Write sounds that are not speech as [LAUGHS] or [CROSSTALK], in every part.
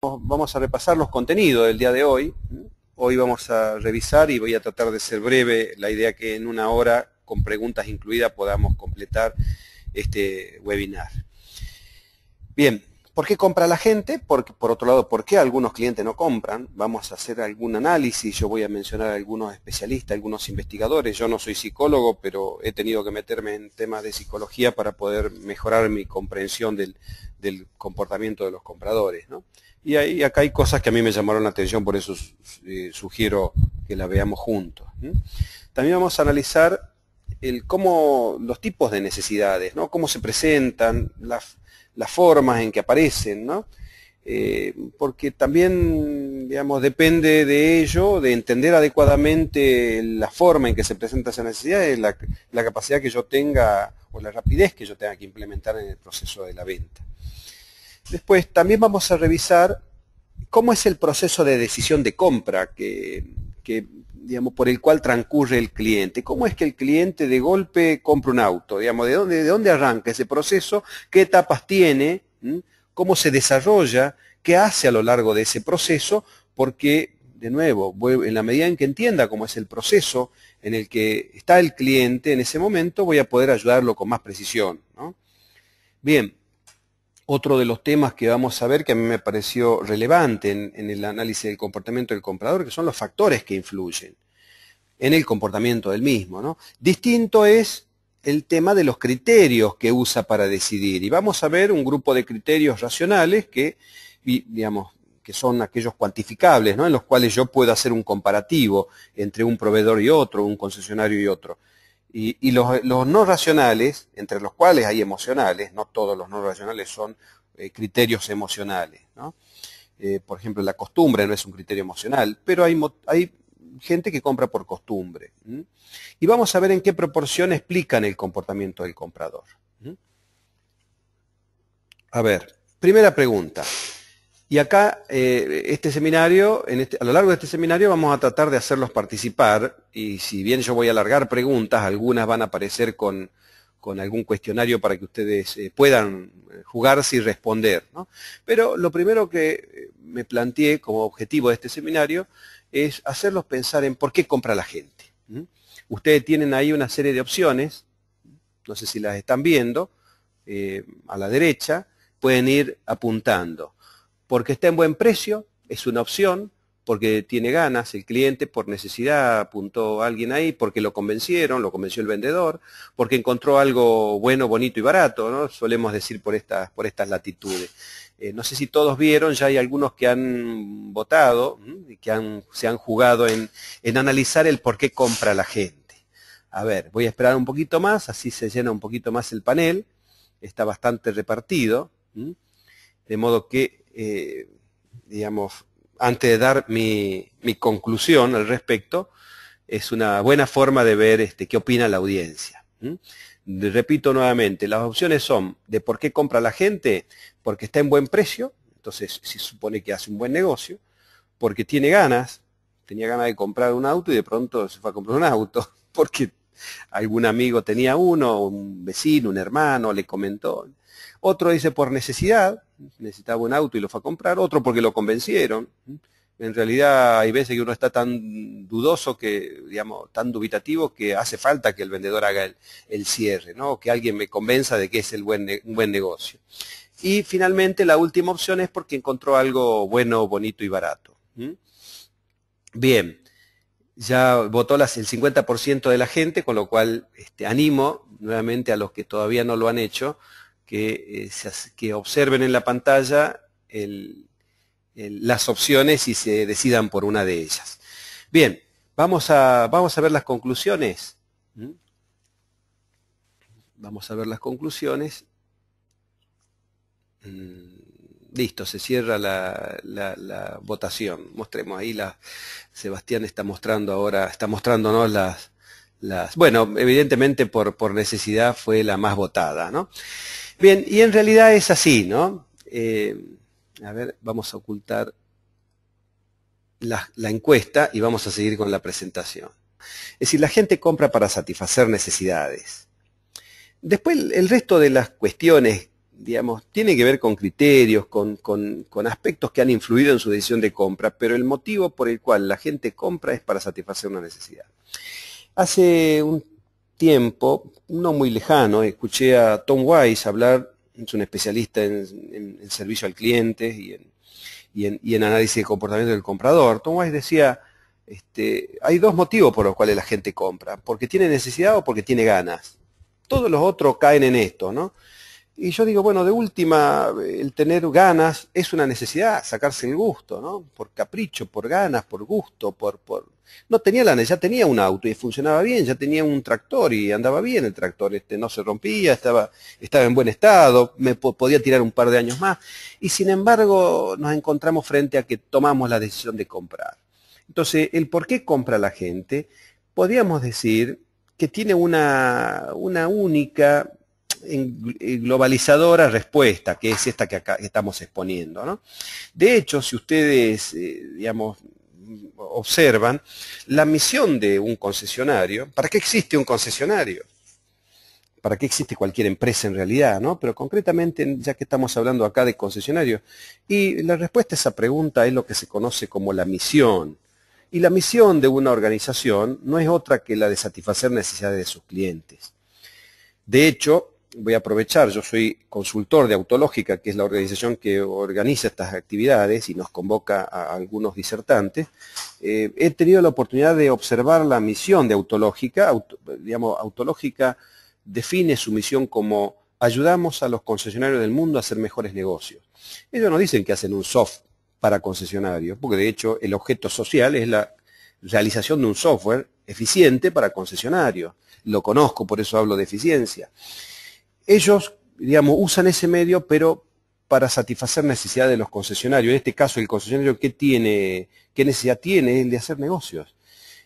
Vamos a repasar los contenidos del día de hoy. Hoy vamos a revisar y voy a tratar de ser breve. La idea que en una hora, con preguntas incluidas, podamos completar este webinar. Bien, ¿por qué compra la gente? por otro lado, ¿por qué algunos clientes no compran? Vamos a hacer algún análisis. Yo voy a mencionar a algunos especialistas, algunos investigadores. Yo no soy psicólogo, pero he tenido que meterme en temas de psicología para poder mejorar mi comprensión del, comportamiento de los compradores. Y, acá hay cosas que a mí me llamaron la atención, por eso eh, sugiero que la veamos juntos. También vamos a analizar cómo, los tipos de necesidades, ¿no? cómo se presentan, las, formas en que aparecen, ¿no? Eh, porque también digamos, depende de ello, de entender adecuadamente la forma en que se presenta esa necesidad, la capacidad que yo tenga o la rapidez que yo tenga que implementar en el proceso de la venta. Después también vamos a revisar cómo es el proceso de decisión de compra que, digamos, por el cual transcurre el cliente. ¿Cómo es que el cliente de golpe compra un auto? Digamos, ¿de dónde, de dónde arranca ese proceso? ¿Qué etapas tiene? ¿Mm? ¿Cómo se desarrolla? ¿Qué hace a lo largo de ese proceso? Porque, de nuevo, en la medida en que entienda cómo es el proceso en el que está el cliente en ese momento, voy a poder ayudarlo con más precisión. Bien, otro de los temas que vamos a ver que a mí me pareció relevante en, el análisis del comportamiento del comprador, que son los factores que influyen en el comportamiento del mismo. Distinto es el tema de los criterios que usa para decidir. Y vamos a ver un grupo de criterios racionales que, digamos, que son aquellos cuantificables, ¿no? en los cuales yo puedo hacer un comparativo entre un proveedor y otro, un concesionario y otro. Y, los, no racionales, entre los cuales hay emocionales, no todos los no racionales son eh, criterios emocionales. Eh, por ejemplo, la costumbre no es un criterio emocional, pero hay, gente que compra por costumbre. Y vamos a ver en qué proporción explican el comportamiento del comprador. A ver, primera pregunta. Y acá, eh, este seminario, este, a lo largo de este seminario vamos a tratar de hacerlos participar y si bien yo voy a alargar preguntas, algunas van a aparecer con, algún cuestionario para que ustedes eh, puedan eh, jugarse y responder. Pero lo primero que me planteé como objetivo de este seminario es hacerlos pensar en por qué compra la gente. Ustedes tienen ahí una serie de opciones, no sé si las están viendo, a la derecha, pueden ir apuntando porque está en buen precio, es una opción, porque tiene ganas el cliente, por necesidad apuntó a alguien ahí, porque lo convencieron, lo convenció el vendedor, porque encontró algo bueno, bonito y barato, ¿no? Solemos decir por estas, latitudes. Eh, no sé si todos vieron, ya hay algunos que han votado, y que se han jugado en, analizar el por qué compra la gente. A ver, voy a esperar un poquito más, así se llena un poquito más el panel, está bastante repartido, de modo que eh, digamos, antes de dar mi, conclusión al respecto, es una buena forma de ver este, qué opina la audiencia. Repito nuevamente, las opciones son de por qué compra la gente, porque está en buen precio, entonces se supone que hace un buen negocio, porque tiene ganas, tenía ganas de comprar un auto y de pronto se fue a comprar un auto, [LAUGHS] porque algún amigo tenía uno, un vecino, un hermano, le comentó. Otro dice por necesidad, necesitaba un auto y lo fue a comprar. Otro porque lo convencieron. En realidad hay veces que uno está tan dudoso que, digamos, tan dubitativo que hace falta que el vendedor haga el, cierre, ¿no? Que alguien me convenza de que es el buen, un buen negocio. Y finalmente la última opción es porque encontró algo bueno, bonito y barato. ¿Mm? Bien, ya votó el 50% de la gente, con lo cual este, animo nuevamente a los que todavía no lo han hecho eh, que, observen en la pantalla las opciones y se decidan por una de ellas. Bien, vamos a, vamos a ver las conclusiones. ¿Mm? Vamos a ver las conclusiones. Mm, listo, se cierra la, votación. Mostremos ahí la. Sebastián está mostrando ahora, está mostrándonos las. las bueno, evidentemente por, por necesidad fue la más votada, ¿no? Bien, y en realidad es así, ¿no? Eh, a ver, vamos a ocultar la, encuesta y vamos a seguir con la presentación. Es decir, la gente compra para satisfacer necesidades. Después, el resto de las cuestiones, digamos, tiene que ver con criterios, con, con aspectos que han influido en su decisión de compra, pero el motivo por el cual la gente compra es para satisfacer una necesidad. Hace un tiempo, no muy lejano, escuché a Tom Wise hablar, es un especialista en, servicio al cliente y en, y, en, análisis de comportamiento del comprador. Tom Wise decía, este, hay dos motivos por los cuales la gente compra, porque tiene necesidad o porque tiene ganas. Todos los otros caen en esto, ¿no? Y yo digo, bueno, de última, el tener ganas es una necesidad, sacarse el gusto, ¿no? Por capricho, por ganas, por gusto, por... por... No tenía la ya tenía un auto y funcionaba bien, ya tenía un tractor y andaba bien el tractor, este no se rompía, estaba, estaba en buen estado, me podía tirar un par de años más. Y sin embargo, nos encontramos frente a que tomamos la decisión de comprar. Entonces, el por qué compra la gente, podríamos decir que tiene una, una única eh, globalizadora respuesta, que es esta que acá estamos exponiendo. ¿no? De hecho, si ustedes, eh, digamos, observan, la misión de un concesionario, ¿para qué existe un concesionario? ¿Para qué existe cualquier empresa en realidad? ¿no? Pero concretamente, ya que estamos hablando acá de concesionario, y la respuesta a esa pregunta es lo que se conoce como la misión. Y la misión de una organización no es otra que la de satisfacer necesidades de sus clientes. De hecho, voy a aprovechar, yo soy consultor de Autológica, que es la organización que organiza estas actividades y nos convoca a algunos disertantes, eh, he tenido la oportunidad de observar la misión de Autológica. digamos, Autológica define su misión como ayudamos a los concesionarios del mundo a hacer mejores negocios. Ellos no dicen que hacen un soft para concesionarios, porque de hecho el objeto social es la realización de un software eficiente para concesionarios. Lo conozco, por eso hablo de eficiencia ellos, digamos, usan ese medio, pero para satisfacer necesidades de los concesionarios. En este caso, el concesionario, ¿qué, necesidad tiene? El de hacer negocios.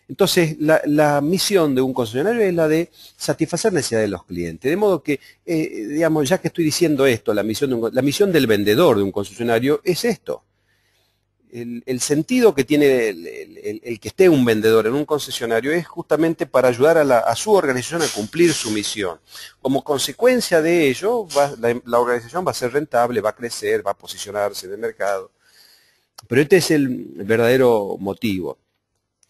Entonces, la, misión de un concesionario es la de satisfacer necesidades de los clientes. De modo que, eh, digamos, ya que estoy diciendo esto, la misión del vendedor de un concesionario es esto el, sentido que tiene el, que esté un vendedor en un concesionario es justamente para ayudar a, su organización a cumplir su misión. Como consecuencia de ello, la, organización va a ser rentable, va a crecer, va a posicionarse en el mercado. Pero este es el verdadero motivo.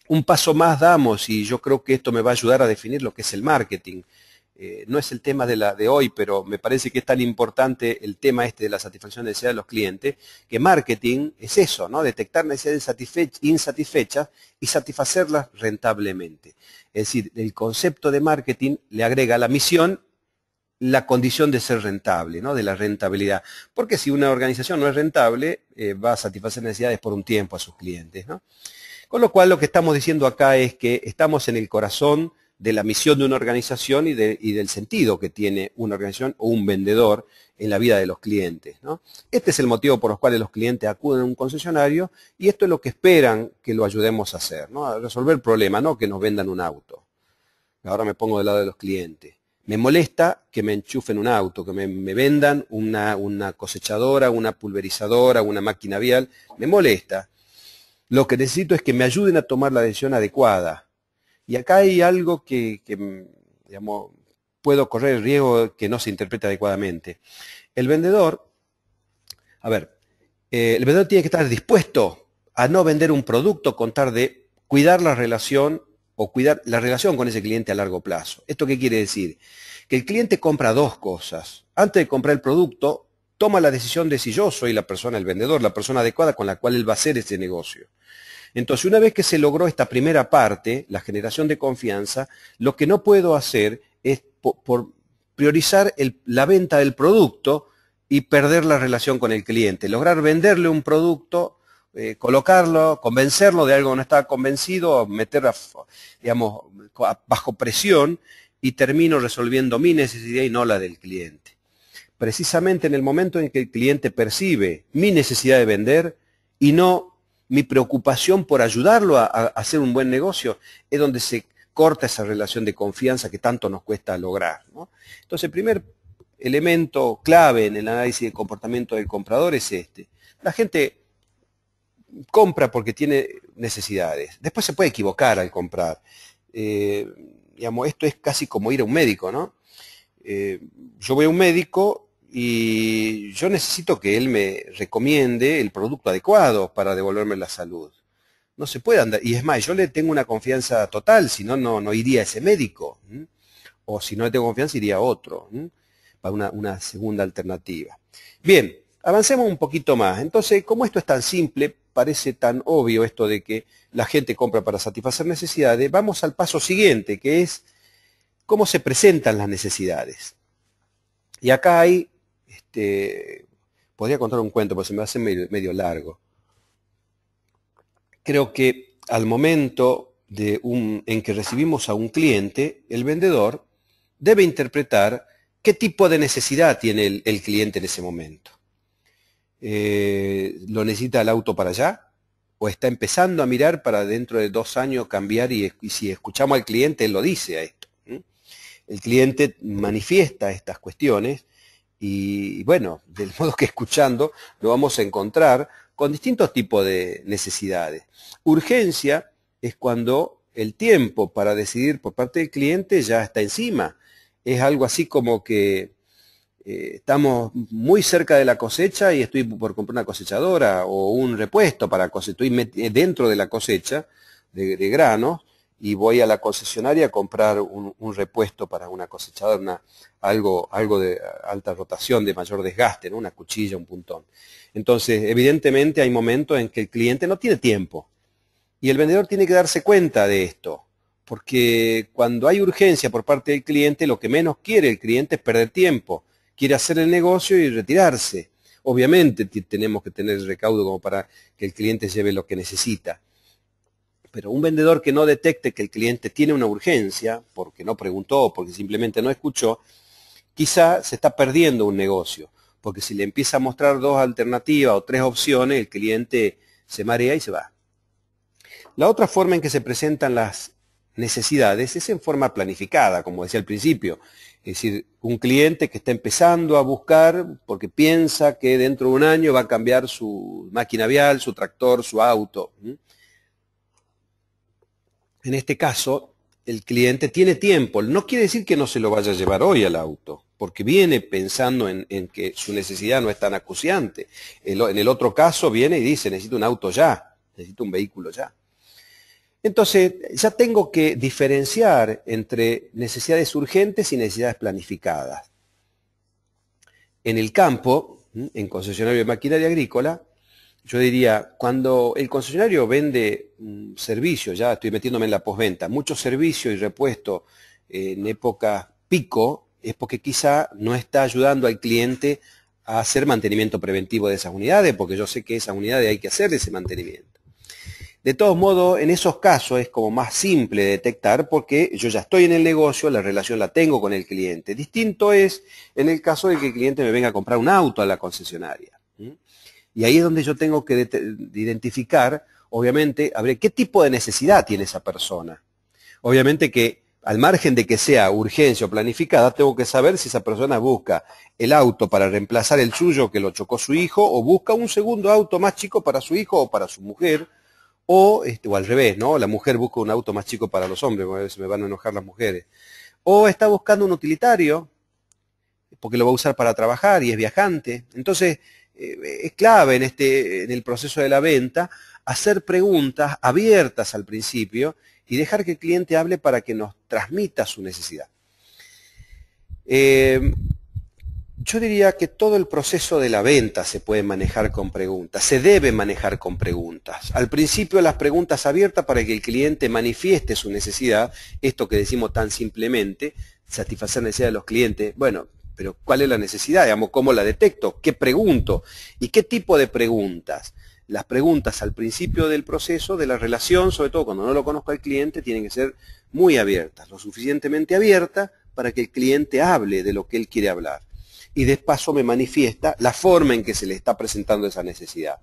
Un paso más damos y yo creo que esto me va a ayudar a definir lo que es el marketing. Eh, no es el tema de, la, de hoy, pero me parece que es tan importante el tema este de la satisfacción de necesidades de los clientes, que marketing es eso, ¿no? Detectar necesidades insatisfechas, y satisfacerlas rentablemente. Es decir, el concepto de marketing le agrega a la misión la condición de ser rentable, ¿no? De la rentabilidad. Porque si una organización no es rentable, eh, va a satisfacer necesidades por un tiempo a sus clientes, ¿no? Con lo cual lo que estamos diciendo acá es que estamos en el corazón de la misión de una organización y, del sentido que tiene una organización o un vendedor en la vida de los clientes. Este es el motivo por los cuales los clientes acuden a un concesionario y esto es lo que esperan que lo ayudemos a hacer, a resolver problemas, no que nos vendan un auto. Ahora me pongo del lado de los clientes. Me molesta que me enchufen un auto, que me, vendan una, una cosechadora, una pulverizadora, una máquina vial. Me molesta. Lo que necesito es que me ayuden a tomar la decisión adecuada y acá hay algo que, mm, digamos, puedo correr el riesgo que no se interprete adecuadamente. El vendedor, a ver, eh, el vendedor tiene que estar dispuesto a no vender un producto con tal de cuidar la relación o cuidar la relación con ese cliente a largo plazo. ¿Esto qué quiere decir? Que el cliente compra dos cosas. Antes de comprar el producto, toma la decisión de si yo soy la persona, el vendedor, la persona adecuada con la cual él va a hacer este negocio. Entonces, una vez que se logró esta primera parte, la generación de confianza, lo que no puedo hacer es por, priorizar la venta del producto y perder la relación con el cliente. Lograr venderle un producto, eh, colocarlo, convencerlo de algo que no estaba convencido, meterlo bajo presión y termino resolviendo mi necesidad y no la del cliente precisamente en el momento en que el cliente percibe mi necesidad de vender y no mi preocupación por ayudarlo a, hacer un buen negocio, es donde se corta esa relación de confianza que tanto nos cuesta lograr. Entonces, el primer elemento clave en el análisis del comportamiento del comprador es este. La gente compra porque tiene necesidades. Después se puede equivocar al comprar. Eh, esto es casi como ir a un médico, eh, yo voy a un médico y yo necesito que él me recomiende el producto adecuado para devolverme la salud. No se puede andar. Y es más, yo le tengo una confianza total, si no, no iría a ese médico. O si no le tengo confianza, iría a otro, para una, una segunda alternativa. Bien, avancemos un poquito más. Entonces, como esto es tan simple, parece tan obvio esto de que la gente compra para satisfacer necesidades, vamos al paso siguiente, que es cómo se presentan las necesidades. Y acá hay este, podría contar un cuento, pero se me hace medio, medio largo. Creo que al momento en que recibimos a un cliente, el vendedor debe interpretar qué tipo de necesidad tiene el, cliente en ese momento. Eh, ¿Lo necesita el auto para allá? ¿O está empezando a mirar para dentro de dos años cambiar y, si escuchamos al cliente, él lo dice a esto? El cliente manifiesta estas cuestiones y bueno, del [LAUGHS] modo que escuchando, lo vamos a encontrar con distintos tipos de necesidades. Urgencia es cuando el tiempo para decidir por parte del cliente ya está encima. Es algo así como que eh, estamos muy cerca de la cosecha y estoy por comprar una cosechadora o un repuesto para cosechar, estoy eh, dentro de la cosecha de, de granos y voy a la concesionaria a comprar un, repuesto para una cosechadora, algo, algo de alta rotación, de mayor desgaste, una cuchilla, un puntón. Entonces, evidentemente hay momentos en que el cliente no tiene tiempo y el vendedor tiene que darse cuenta de esto, porque cuando hay urgencia por parte del cliente, lo que menos quiere el cliente es perder tiempo, quiere hacer el negocio y retirarse. Obviamente tenemos que tener el recaudo como para que el cliente lleve lo que necesita pero un vendedor que no detecte que el cliente tiene una urgencia, porque no preguntó, porque simplemente no escuchó, quizá se está perdiendo un negocio, porque si le empieza a mostrar dos alternativas o tres opciones, el cliente se marea y se va. La otra forma en que se presentan las necesidades es en forma planificada, como decía al principio. Es decir, un cliente que está empezando a buscar porque piensa que dentro de un año va a cambiar su máquina vial, su tractor, su auto en este caso, el cliente tiene tiempo. No quiere decir que no se lo vaya a llevar hoy al auto, porque viene pensando en, que su necesidad no es tan acuciante. en el otro caso viene y dice, necesito un auto ya, necesito un vehículo ya. Entonces, ya tengo que diferenciar entre necesidades urgentes y necesidades planificadas. En el campo, en concesionario de maquinaria agrícola, yo diría, cuando el concesionario vende servicios, ya estoy metiéndome en la postventa, mucho servicio y repuesto eh, en época pico, es porque quizá no está ayudando al cliente a hacer mantenimiento preventivo de esas unidades, porque yo sé que esas unidades hay que hacer ese mantenimiento. De todos modos, en esos casos es como más simple detectar porque yo ya estoy en el negocio, la relación la tengo con el cliente. Distinto es en el caso de que el cliente me venga a comprar un auto a la concesionaria. Y ahí es donde yo tengo que identificar, obviamente, a ver qué tipo de necesidad tiene esa persona. Obviamente que al margen de que sea urgencia o planificada, tengo que saber si esa persona busca el auto para reemplazar el suyo que lo chocó su hijo o busca un segundo auto más chico para su hijo o para su mujer. O, este, o al revés, ¿no? La mujer busca un auto más chico para los hombres, a veces me van a enojar las mujeres. O está buscando un utilitario, porque lo va a usar para trabajar y es viajante. Entonces, es clave en, este, en el proceso de la venta hacer preguntas abiertas al principio y dejar que el cliente hable para que nos transmita su necesidad. Em, yo diría que todo el proceso de la venta se puede manejar con preguntas, se debe manejar con preguntas. Al principio las preguntas abiertas para que el cliente manifieste su necesidad, esto que decimos tan simplemente, satisfacer necesidad de los clientes. Bueno, pero ¿cuál es la necesidad? ¿cómo la detecto? ¿Qué pregunto? ¿Y qué tipo de preguntas? Las preguntas al principio del proceso, de la relación, sobre todo cuando no lo conozco al cliente, tienen que ser muy abiertas, lo suficientemente abiertas para que el cliente hable de lo que él quiere hablar. Y de paso me manifiesta la forma en que se le está presentando esa necesidad.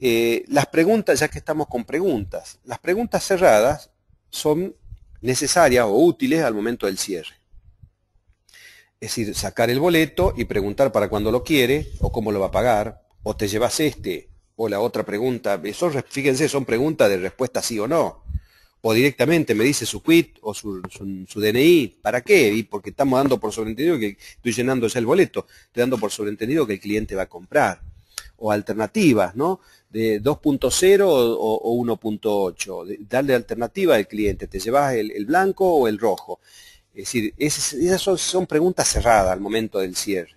Eh, las preguntas, ya que estamos con preguntas, las preguntas cerradas son necesarias o útiles al momento del cierre. Es decir, sacar el boleto y preguntar para cuándo lo quiere o cómo lo va a pagar, o te llevas este, o la otra pregunta. fíjense, son preguntas de respuesta sí o no. O directamente me dice su quit o su, DNI. ¿Para qué? Y porque estamos dando por sobreentendido que estoy llenando ya el boleto, te dando por sobreentendido que el cliente va a comprar. O alternativas, ¿no? de 2.0 o, o 1.8. Darle alternativa al cliente, te llevas el, el, blanco o el rojo. Es decir, esas son, preguntas cerradas al momento del cierre.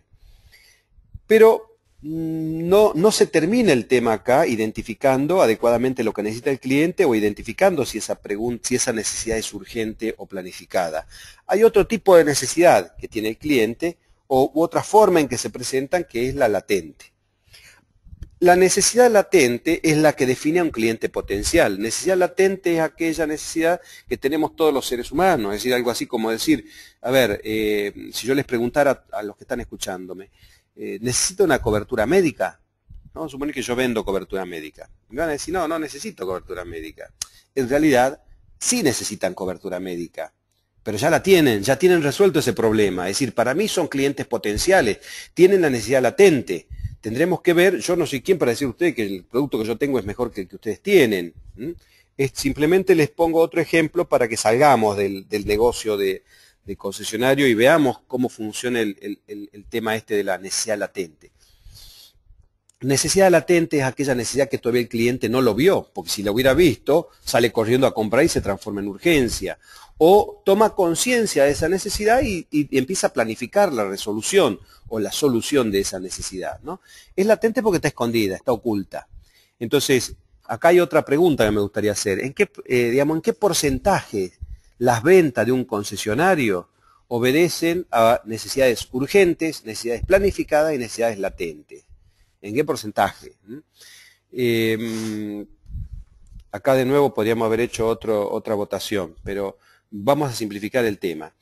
Pero mm, no, se termina el tema acá identificando adecuadamente lo que necesita el cliente o identificando si esa, necesidad es urgente o planificada. Hay otro tipo de necesidad que tiene el cliente o otra forma en que se presentan que es la latente. La necesidad latente es la que define a un cliente potencial. Necesidad latente es aquella necesidad que tenemos todos los seres humanos. Es decir, algo así como decir, a ver, eh, si yo les preguntara a, los que están escuchándome, eh, ¿necesito una cobertura médica? a Suponer que yo vendo cobertura médica. Me van a decir, no, no necesito cobertura médica. En realidad, sí necesitan cobertura médica pero ya la tienen, ya tienen resuelto ese problema. Es decir, para mí son clientes potenciales, tienen la necesidad latente tendremos que ver, yo no soy quién para decir a ustedes que el producto que yo tengo es mejor que el que ustedes tienen. simplemente les pongo otro ejemplo para que salgamos del, negocio de, concesionario y veamos cómo funciona el, el, tema este de la necesidad latente. Necesidad latente es aquella necesidad que todavía el cliente no lo vio, porque si la hubiera visto, sale corriendo a comprar y se transforma en urgencia. O toma conciencia de esa necesidad y, empieza a planificar la resolución o la solución de esa necesidad. ¿no? Es latente porque está escondida, está oculta. Entonces, acá hay otra pregunta que me gustaría hacer. ¿En qué, eh, ¿en qué porcentaje las ventas de un concesionario obedecen a necesidades urgentes, necesidades planificadas y necesidades latentes? en qué porcentaje. ¿Mm? Em, acá de nuevo podríamos haber hecho otra votación, pero vamos a simplificar el tema.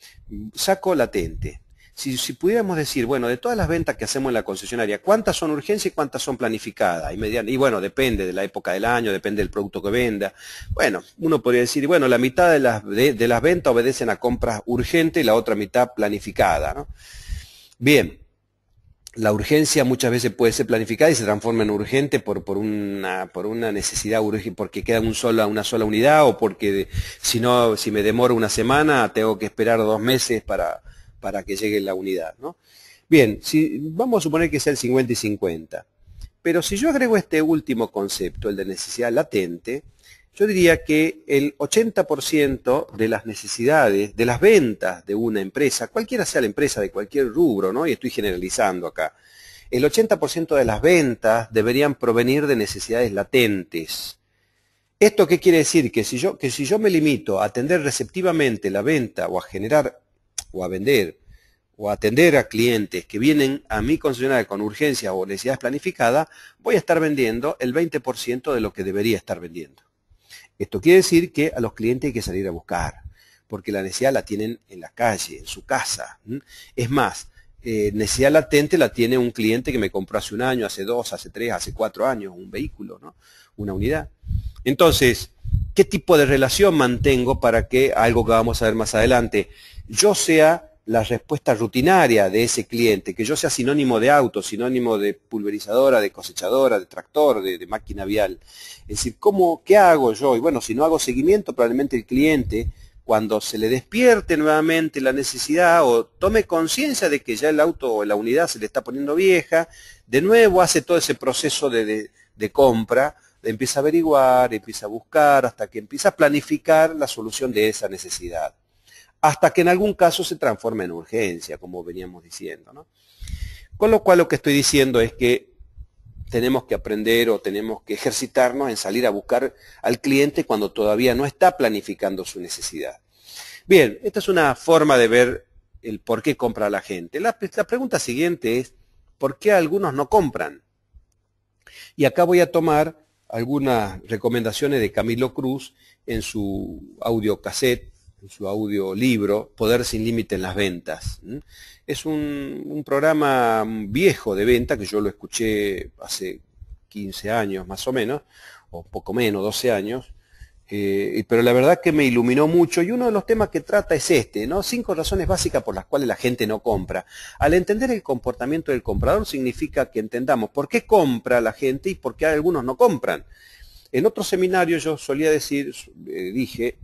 Saco latente. Si, pudiéramos decir, bueno, de todas las ventas que hacemos en la concesionaria, ¿cuántas son urgencia y cuántas son planificadas? Y, bueno, depende de la época del año, depende del producto que venda. Bueno, uno podría decir, bueno, la mitad de las, de, las ventas obedecen a compras urgentes y la otra mitad planificada. Bien, la urgencia muchas veces puede ser planificada y se transforma en urgente por, una, por una necesidad urgente, porque queda un una sola unidad o porque si no, si me demoro una semana, tengo que esperar dos meses para, para que llegue la unidad. ¿no? Bien, si, vamos a suponer que sea el 50 y 50. Pero si yo agrego este último concepto, el de necesidad latente, yo diría que el 80% de las necesidades, de las ventas de una empresa, cualquiera sea la empresa de cualquier rubro, ¿no? Y estoy generalizando acá. El 80% de las ventas deberían provenir de necesidades latentes. ¿Esto qué quiere decir? Que si yo, que si yo me limito a atender receptivamente la venta o a generar o a vender o a atender a clientes que vienen a mi concesionario con urgencia o necesidades planificadas, voy a estar vendiendo el 20% de lo que debería estar vendiendo. Esto quiere decir que a los clientes hay que salir a buscar, porque la necesidad la tienen en la calle, en su casa. Es más, eh, necesidad latente la tiene un cliente que me compró hace un año, hace dos, hace tres, hace cuatro años, un vehículo, ¿no? una unidad. Entonces, ¿qué tipo de relación mantengo para que algo que vamos a ver más adelante, yo sea la respuesta rutinaria de ese cliente, que yo sea sinónimo de auto, sinónimo de pulverizadora, de cosechadora, de tractor, de, máquina vial. Es decir, ¿cómo, ¿qué hago yo? Y bueno, si no hago seguimiento, probablemente el cliente, cuando se le despierte nuevamente la necesidad o tome conciencia de que ya el auto o la unidad se le está poniendo vieja, de nuevo hace todo ese proceso de, de compra, empieza a averiguar, empieza a buscar, hasta que empieza a planificar la solución de esa necesidad hasta que en algún caso se transforme en urgencia, como veníamos diciendo. Con lo cual lo que estoy diciendo es que tenemos que aprender o tenemos que ejercitarnos en salir a buscar al cliente cuando todavía no está planificando su necesidad. Bien, esta es una forma de ver el por qué compra la gente. La, la pregunta siguiente es, ¿por qué algunos no compran? Y acá voy a tomar algunas recomendaciones de Camilo Cruz en su audio cassette su audiolibro Poder sin límite en las ventas. Es un, programa viejo de venta que yo lo escuché hace 15 años más o menos, o poco menos, 12 años, eh, pero la verdad que me iluminó mucho y uno de los temas que trata es este, ¿no? Cinco razones básicas por las cuales la gente no compra. Al entender el comportamiento del comprador significa que entendamos por qué compra la gente y por qué algunos no compran. En otro seminario yo solía decir, eh, dije,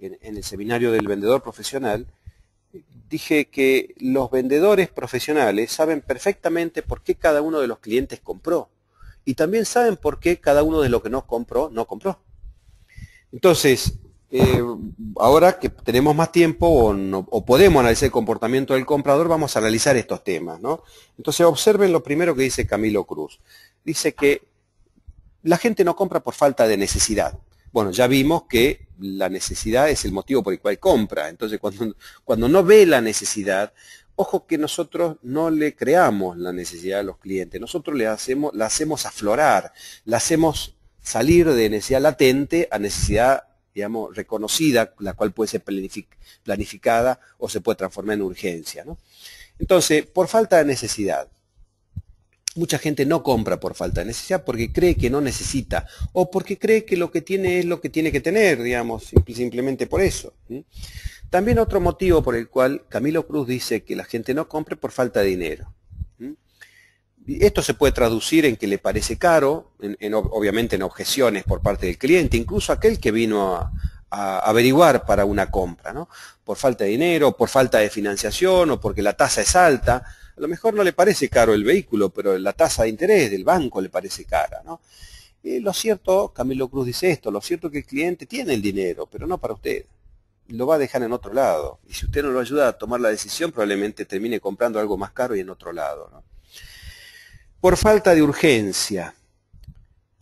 en, el seminario del vendedor profesional, dije que los vendedores profesionales saben perfectamente por qué cada uno de los clientes compró y también saben por qué cada uno de los que no compró, no compró. Entonces, eh, ahora que tenemos más tiempo o, podemos analizar el comportamiento del comprador, vamos a analizar estos temas. Entonces, observen lo primero que dice Camilo Cruz. Dice que la gente no compra por falta de necesidad. Bueno, ya vimos que la necesidad es el motivo por el cual compra. Entonces, cuando, no ve la necesidad, ojo que nosotros no le creamos la necesidad a los clientes, nosotros le hacemos, la hacemos aflorar, la hacemos salir de necesidad latente a necesidad digamos, reconocida, la cual puede ser planificada o se puede transformar en urgencia. Entonces, por falta de necesidad, Mucha gente no compra por falta de necesidad porque cree que no necesita o porque cree que lo que tiene es lo que tiene que tener, digamos, pues simplemente por eso. También otro motivo por el cual Camilo Cruz dice que la gente no compre por falta de dinero. Esto se puede traducir en que le parece caro, obviamente en objeciones por parte del cliente, incluso aquel que vino a, a averiguar para una compra. ¿no? por falta de dinero, por falta de financiación o porque la tasa es alta. A lo mejor no le parece caro el vehículo, pero la tasa de interés del banco le parece cara. lo cierto, Camilo Cruz dice esto, lo cierto es que el cliente tiene el dinero, pero no para usted. Lo va a dejar en otro lado. Y si usted no lo ayuda a tomar la decisión, probablemente termine comprando algo más caro y en otro lado. Por falta de urgencia.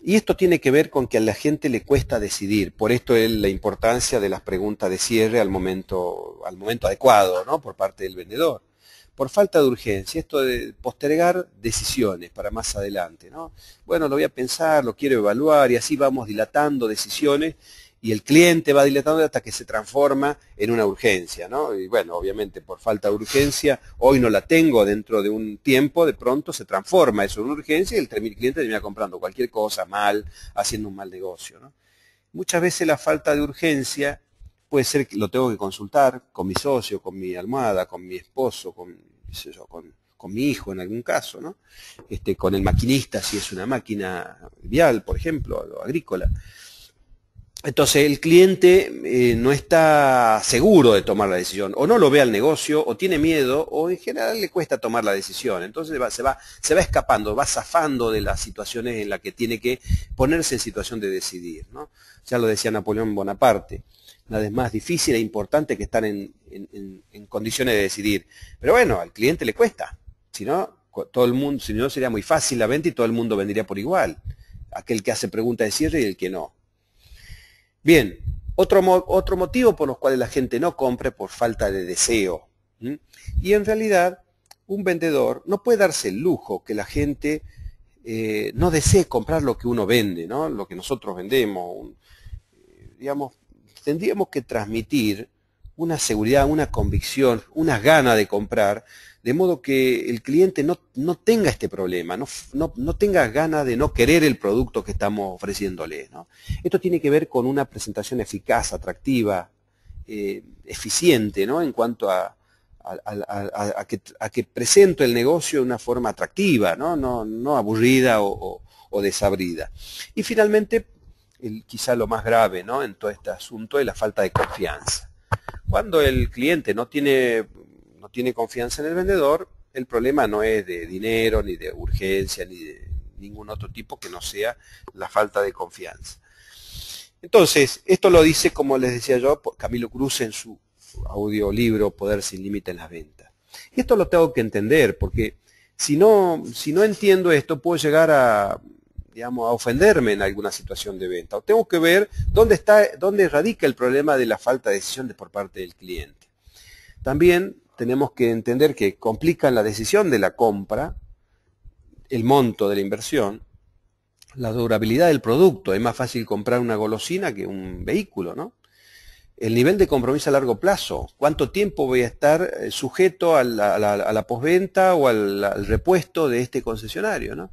Y esto tiene que ver con que a la gente le cuesta decidir, por esto es la importancia de las preguntas de cierre al momento, al momento adecuado, ¿no? Por parte del vendedor. Por falta de urgencia, esto de postergar decisiones para más adelante, ¿no? Bueno, lo voy a pensar, lo quiero evaluar y así vamos dilatando decisiones y el cliente va dilatando hasta que se transforma en una urgencia, ¿no? Y bueno, obviamente por falta de urgencia, hoy no la tengo, dentro de un tiempo de pronto se transforma eso en una urgencia y el cliente termina comprando cualquier cosa mal, haciendo un mal negocio, ¿no? Muchas veces la falta de urgencia puede ser que lo tengo que consultar con mi socio, con mi almohada, con mi esposo, con, con, mi hijo en algún caso, ¿no? Este, con el maquinista si es una máquina vial, por ejemplo, o agrícola. Entonces el cliente eh, no está seguro de tomar la decisión, o no lo ve al negocio, o tiene miedo, o en general le cuesta tomar la decisión. Entonces se, va, se va escapando, va zafando de las situaciones en las que tiene que ponerse en situación de decidir. Ya lo decía Napoleón Bonaparte, nada es más difícil e importante que estar en, condiciones de decidir. Pero bueno, al cliente le cuesta, si no, todo el mundo, si no sería muy fácil la venta y todo el mundo vendría por igual. Aquel que hace pregunta de cierre y el que no. Bien, otro, otro motivo por los cuales la gente no compra por falta de deseo. Y en realidad, un vendedor no puede darse el lujo que la gente eh, no desee comprar lo que uno vende, ¿no? lo que nosotros vendemos. Eh, digamos, tendríamos que transmitir una seguridad, una convicción, unas ganas de comprar de modo que el cliente no, tenga este problema, no, no, tenga ganas de no querer el producto que estamos ofreciéndole. Esto tiene que ver con una presentación eficaz, atractiva, eh, eficiente, ¿no? En cuanto a, a, que, a, presento el negocio de una forma atractiva, no, aburrida o, desabrida. Y finalmente, el, quizá lo más grave en todo este asunto es la falta de confianza. Cuando el cliente no tiene tiene confianza en el vendedor, el problema no es de dinero, ni de urgencia, ni de ningún otro tipo que no sea la falta de confianza. Entonces, esto lo dice, como les decía yo, Camilo Cruz en su audiolibro Poder sin límite en las ventas. Y esto lo tengo que entender, porque si no, si no entiendo esto, puedo llegar a, digamos, a ofenderme en alguna situación de venta. O tengo que ver dónde, está, dónde radica el problema de la falta de decisión de, por parte del cliente. También tenemos que entender que complican la decisión de la compra, el monto de la inversión, la durabilidad del producto. Es más fácil comprar una golosina que un vehículo, ¿no? El nivel de compromiso a largo plazo. ¿Cuánto tiempo voy a estar eh, sujeto a la, posventa o al, al, repuesto de este concesionario, ¿no?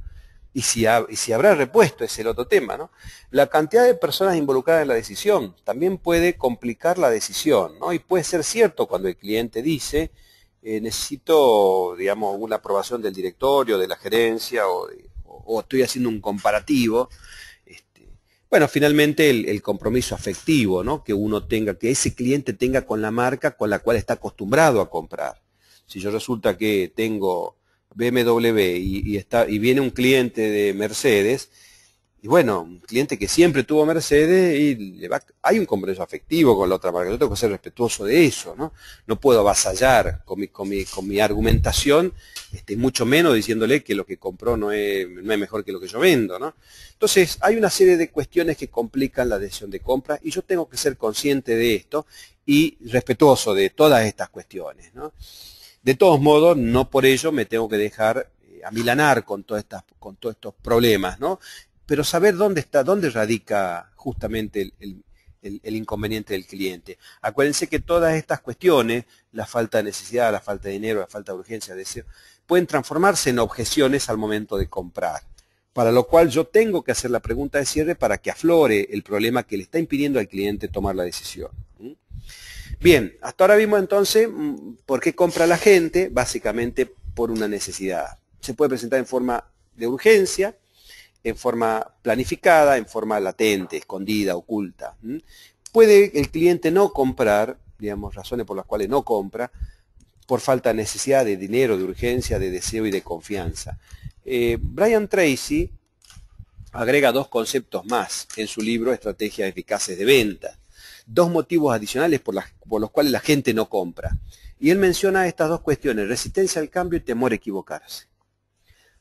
y si, habrá repuesto es el otro tema, ¿no? La cantidad de personas involucradas en la decisión también puede complicar la decisión, ¿no? Y puede ser cierto cuando el cliente dice, eh, necesito, digamos, una aprobación del directorio, de la gerencia, o, estoy haciendo un comparativo. Este, bueno, finalmente el, el, compromiso afectivo, ¿no? Que uno tenga, que ese cliente tenga con la marca con la cual está acostumbrado a comprar. Si yo resulta que tengo BMW y, viene un cliente de Mercedes, y bueno, un cliente que siempre tuvo Mercedes y hay un compromiso afectivo con la otra marca. Yo tengo que ser respetuoso de eso, ¿no? No puedo avasallar con mi, argumentación, este, mucho menos diciéndole que lo que compró no es, no es mejor que lo que yo vendo, ¿no? Entonces, hay una serie de cuestiones que complican la decisión de compra y yo tengo que ser consciente de esto y respetuoso de todas estas cuestiones, ¿no? De todos modos, no por ello me tengo que dejar eh, amilanar con, todas estas, con todos estos problemas, Pero saber dónde está, dónde radica justamente el, inconveniente del cliente. Acuérdense que todas estas cuestiones, la falta de necesidad, la falta de dinero, la falta de urgencia, deseo, pueden transformarse en objeciones al momento de comprar. Para lo cual yo tengo que hacer la pregunta de cierre para que aflore el problema que le está impidiendo al cliente tomar la decisión. Bien, hasta ahora vimos entonces mm, por qué compra la gente, básicamente por una necesidad. Se puede presentar en forma de urgencia, en forma planificada, en forma latente, escondida, oculta. Puede el cliente no comprar, digamos, razones por las cuales no compra, por falta de necesidad de dinero, de urgencia, de deseo y de confianza. Eh, Brian Tracy agrega dos conceptos más en su libro Estrategias Eficaces de Venta dos motivos adicionales por, por los cuales la gente no compra. Y él menciona estas dos cuestiones, resistencia al cambio y temor a equivocarse.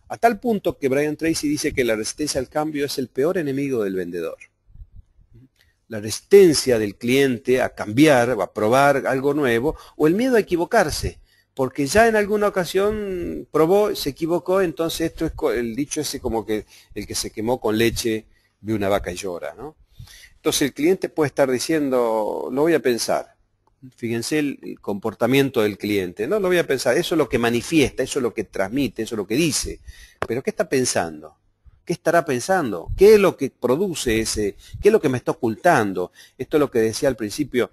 A tal punto que Brian Tracy dice que la resistencia al cambio es el peor enemigo del vendedor. La resistencia del cliente a cambiar, a probar algo nuevo, o el miedo a equivocarse, porque ya en alguna ocasión probó, se equivocó, entonces esto es el dicho ese como que el que se quemó con leche de una vaca y llora, ¿no? Entonces el cliente puede estar diciendo, lo voy a pensar. Fíjense el, comportamiento del cliente, no lo voy a pensar, eso es lo que manifiesta, eso es lo que transmite, eso es lo que dice. Pero ¿qué está pensando? ¿Qué estará pensando? ¿Qué es lo que produce ese? ¿Qué es lo que me está ocultando? Esto es lo que decía al principio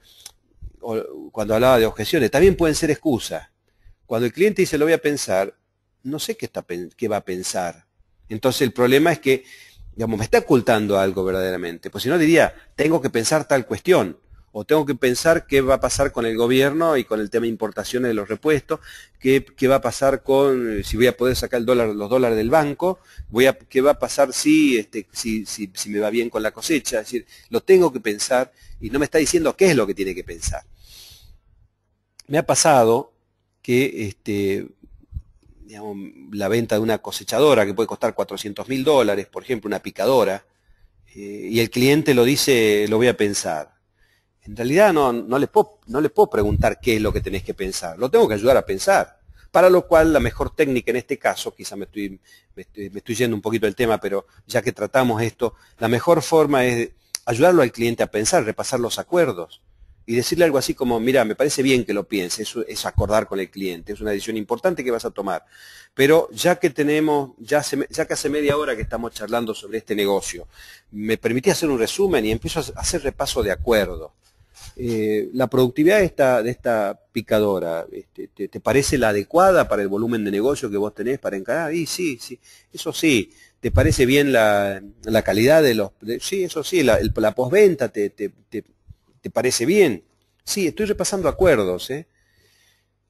cuando hablaba de objeciones. También pueden ser excusas. Cuando el cliente dice lo voy a pensar, no sé qué, qué va a pensar. Entonces el problema es que Digamos, me está ocultando algo verdaderamente. Pues si no diría, tengo que pensar tal cuestión, o tengo que pensar qué va a pasar con el gobierno y con el tema de importaciones de los repuestos, qué, va a pasar con, eh, si voy a poder sacar el dólar, los dólares del banco, voy a, qué va a pasar si, este, si, si me va bien con la cosecha. Es decir, lo tengo que pensar y no me está diciendo qué es lo que tiene que pensar. Me ha pasado que este, la venta de una cosechadora que puede costar 400 mil dólares, por ejemplo, una picadora, eh, y el cliente lo dice, lo voy a pensar. En realidad no, le puedo, preguntar qué es lo que tenés que pensar, lo tengo que ayudar a pensar. Para lo cual la mejor técnica en este caso, quizá me estoy, me estoy yendo un poquito del tema, pero ya que tratamos esto, la mejor forma es ayudarlo al cliente a pensar, repasar los acuerdos, y decirle algo así como, mira, me parece bien que lo pienses, es acordar con el cliente, es una decisión importante que vas a tomar. Pero ya que tenemos, ya, ya que hace media hora que estamos charlando sobre este negocio, me permití hacer un resumen y empiezo a hacer repaso de acuerdo. Eh, la productividad de esta, de esta picadora, este, te, parece la adecuada para el volumen de negocio que vos tenés para encarar? Y sí, sí, eso sí. ¿Te parece bien la, calidad de los...? sí, eso sí, la, postventa te ¿Te parece bien? Sí, estoy repasando acuerdos, ¿eh?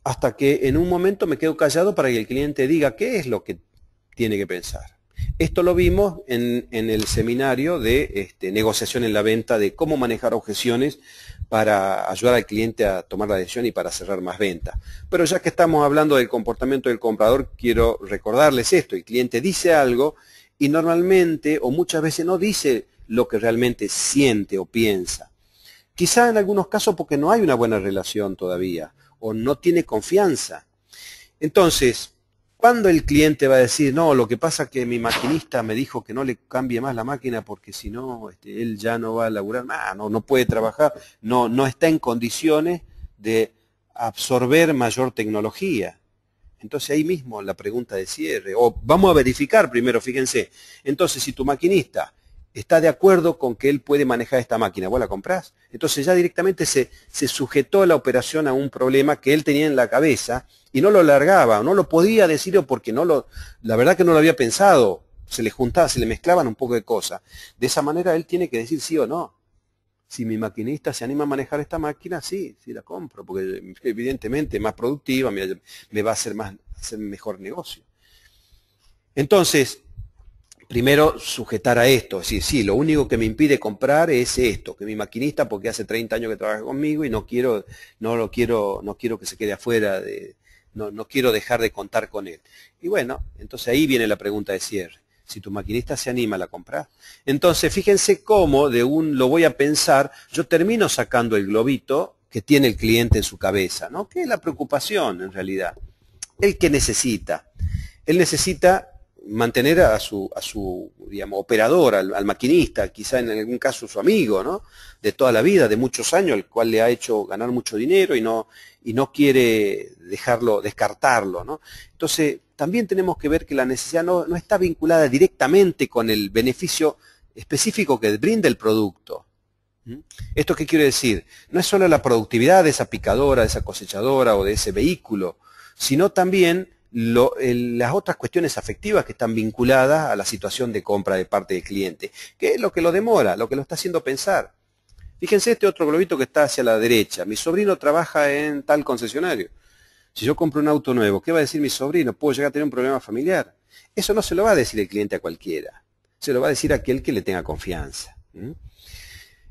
hasta que en un momento me quedo callado para que el cliente diga qué es lo que tiene que pensar. Esto lo vimos en, el seminario de este, negociación en la venta, de cómo manejar objeciones para ayudar al cliente a tomar la decisión y para cerrar más ventas. Pero ya que estamos hablando del comportamiento del comprador, quiero recordarles esto. El cliente dice algo y normalmente o muchas veces no dice lo que realmente siente o piensa. Quizá en algunos casos porque no hay una buena relación todavía o no tiene confianza. Entonces, cuando el cliente va a decir, no, lo que pasa es que mi maquinista me dijo que no le cambie más la máquina porque si no, este, él ya no va a laburar, ah, no, no puede trabajar, no, no está en condiciones de absorber mayor tecnología. Entonces ahí mismo la pregunta de cierre, o vamos a verificar primero, fíjense, entonces si tu maquinista está de acuerdo con que él puede manejar esta máquina, vos la comprás. Entonces ya directamente se, se sujetó la operación a un problema que él tenía en la cabeza y no lo largaba, no lo podía decir porque no lo, la verdad que no lo había pensado, se le juntaba, se le mezclaban un poco de cosas. De esa manera él tiene que decir sí o no. Si mi maquinista se anima a manejar esta máquina, sí, sí la compro, porque evidentemente es más productiva, me, va a más, hacer mejor negocio. Entonces, primero sujetar a esto, es decir, sí, lo único que me impide comprar es esto, que mi maquinista, porque hace 30 años que trabaja conmigo y no quiero, no lo quiero, no quiero que se quede afuera, de, no, quiero dejar de contar con él. Y bueno, entonces ahí viene la pregunta de cierre. Si tu maquinista se anima, a la compra. Entonces, fíjense cómo de un lo voy a pensar, yo termino sacando el globito que tiene el cliente en su cabeza, ¿no? ¿Qué es la preocupación en realidad. El que necesita. Él necesita mantener a su, a su digamos, operador, al, maquinista, quizá en algún caso su amigo, ¿no? De toda la vida, de muchos años, el cual le ha hecho ganar mucho dinero y no, y no quiere dejarlo, descartarlo, ¿no? Entonces, también tenemos que ver que la necesidad no, no está vinculada directamente con el beneficio específico que brinda el producto. ¿Mm? ¿Esto qué quiere decir? No es solo la productividad de esa picadora, de esa cosechadora o de ese vehículo, sino también las otras cuestiones afectivas que están vinculadas a la situación de compra de parte del cliente, que es lo que lo demora, lo que lo está haciendo pensar. Fíjense este otro globito que está hacia la derecha. Mi sobrino trabaja en tal concesionario. Si yo compro un auto nuevo, ¿qué va a decir mi sobrino? Puedo llegar a tener un problema familiar. Eso no se lo va a decir el cliente a cualquiera. Se lo va a decir a aquel que le tenga confianza.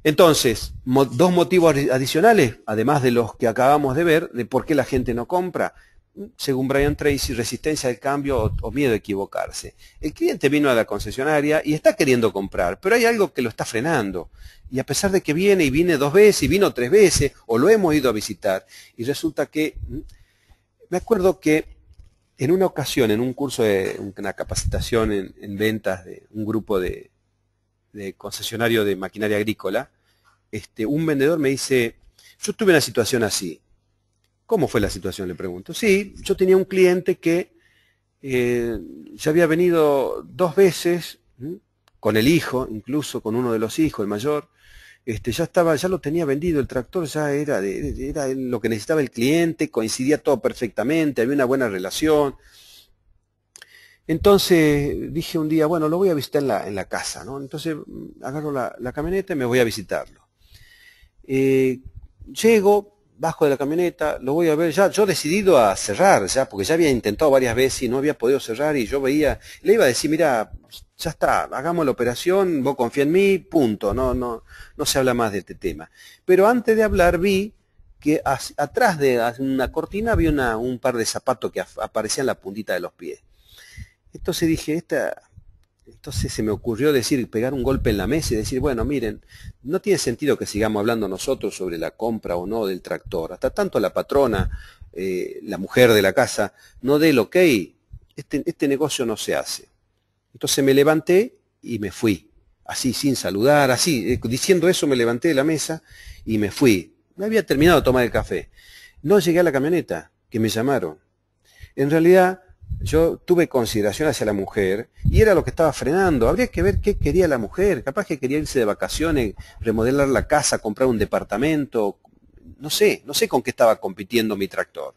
Entonces, dos motivos adicionales, además de los que acabamos de ver, de por qué la gente no compra según Brian Tracy, resistencia al cambio o, miedo a equivocarse. El cliente vino a la concesionaria y está queriendo comprar, pero hay algo que lo está frenando. Y a pesar de que viene y viene dos veces y vino tres veces, o lo hemos ido a visitar, y resulta que, mm, me acuerdo que en una ocasión, en un curso de una capacitación en, ventas de un grupo de, de, concesionario de maquinaria agrícola, este, un vendedor me dice, yo tuve una situación así, ¿Cómo fue la situación? Le pregunto. Sí, yo tenía un cliente que eh, ya había venido dos veces, con el hijo, incluso con uno de los hijos, el mayor. Este, ya estaba, ya lo tenía vendido, el tractor ya era, lo que necesitaba el cliente, coincidía todo perfectamente, había una buena relación. Entonces dije un día, bueno, lo voy a visitar en la, casa, ¿no? Entonces mm, agarro la, camioneta y me voy a visitarlo. Eh, llego, bajo de la camioneta, lo voy a ver ya, yo decidido a cerrar ya, porque ya había intentado varias veces y no había podido cerrar y yo veía, le iba a decir, mira, ya está, hagamos la operación, vos confía en mí, punto, no, no, no se habla más de este tema. Pero antes de hablar vi que atrás de una cortina había un par de zapatos que aparecían en la puntita de los pies. Entonces dije, esta, entonces se me ocurrió decir, pegar un golpe en la mesa y decir, bueno, miren, no tiene sentido que sigamos hablando nosotros sobre la compra o no del tractor. Hasta tanto la patrona, eh, la mujer de la casa, no dé el ok, este, este negocio no se hace. Entonces me levanté y me fui, así, sin saludar, así. Eh, diciendo eso me levanté de la mesa y me fui. Me había terminado de tomar el café. No llegué a la camioneta, que me llamaron. En realidad yo tuve consideración hacia la mujer y era lo que estaba frenando. Habría que ver qué quería la mujer. Capaz que quería irse de vacaciones, remodelar la casa, comprar un departamento. No sé, no sé con qué estaba compitiendo mi tractor.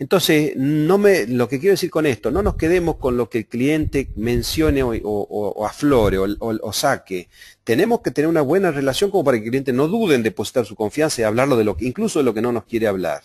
Entonces, no me, lo que quiero decir con esto, no nos quedemos con lo que el cliente mencione o, aflore o, o, saque. Tenemos que tener una buena relación como para que el cliente no dude en depositar su confianza y hablarlo de lo que, incluso de lo que no nos quiere hablar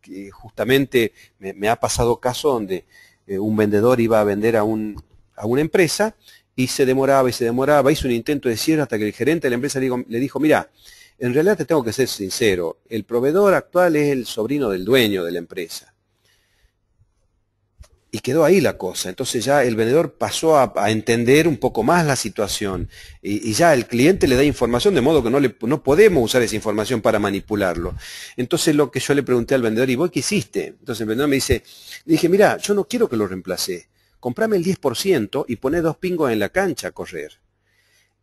que justamente me, ha pasado caso donde eh, un vendedor iba a vender a, una empresa y se demoraba y se demoraba, hizo un intento de cierre hasta que el gerente de la empresa le dijo, le dijo mira, en realidad te tengo que ser sincero, el proveedor actual es el sobrino del dueño de la empresa y quedó ahí la cosa. Entonces ya el vendedor pasó a, entender un poco más la situación y, ya el cliente le da información de modo que no, le, no podemos usar esa información para manipularlo. Entonces lo que yo le pregunté al vendedor, ¿y voy, qué hiciste? Entonces el vendedor me dice, dije, mira, yo no quiero que lo reemplace. Comprame el 10% y poné dos pingos en la cancha a correr.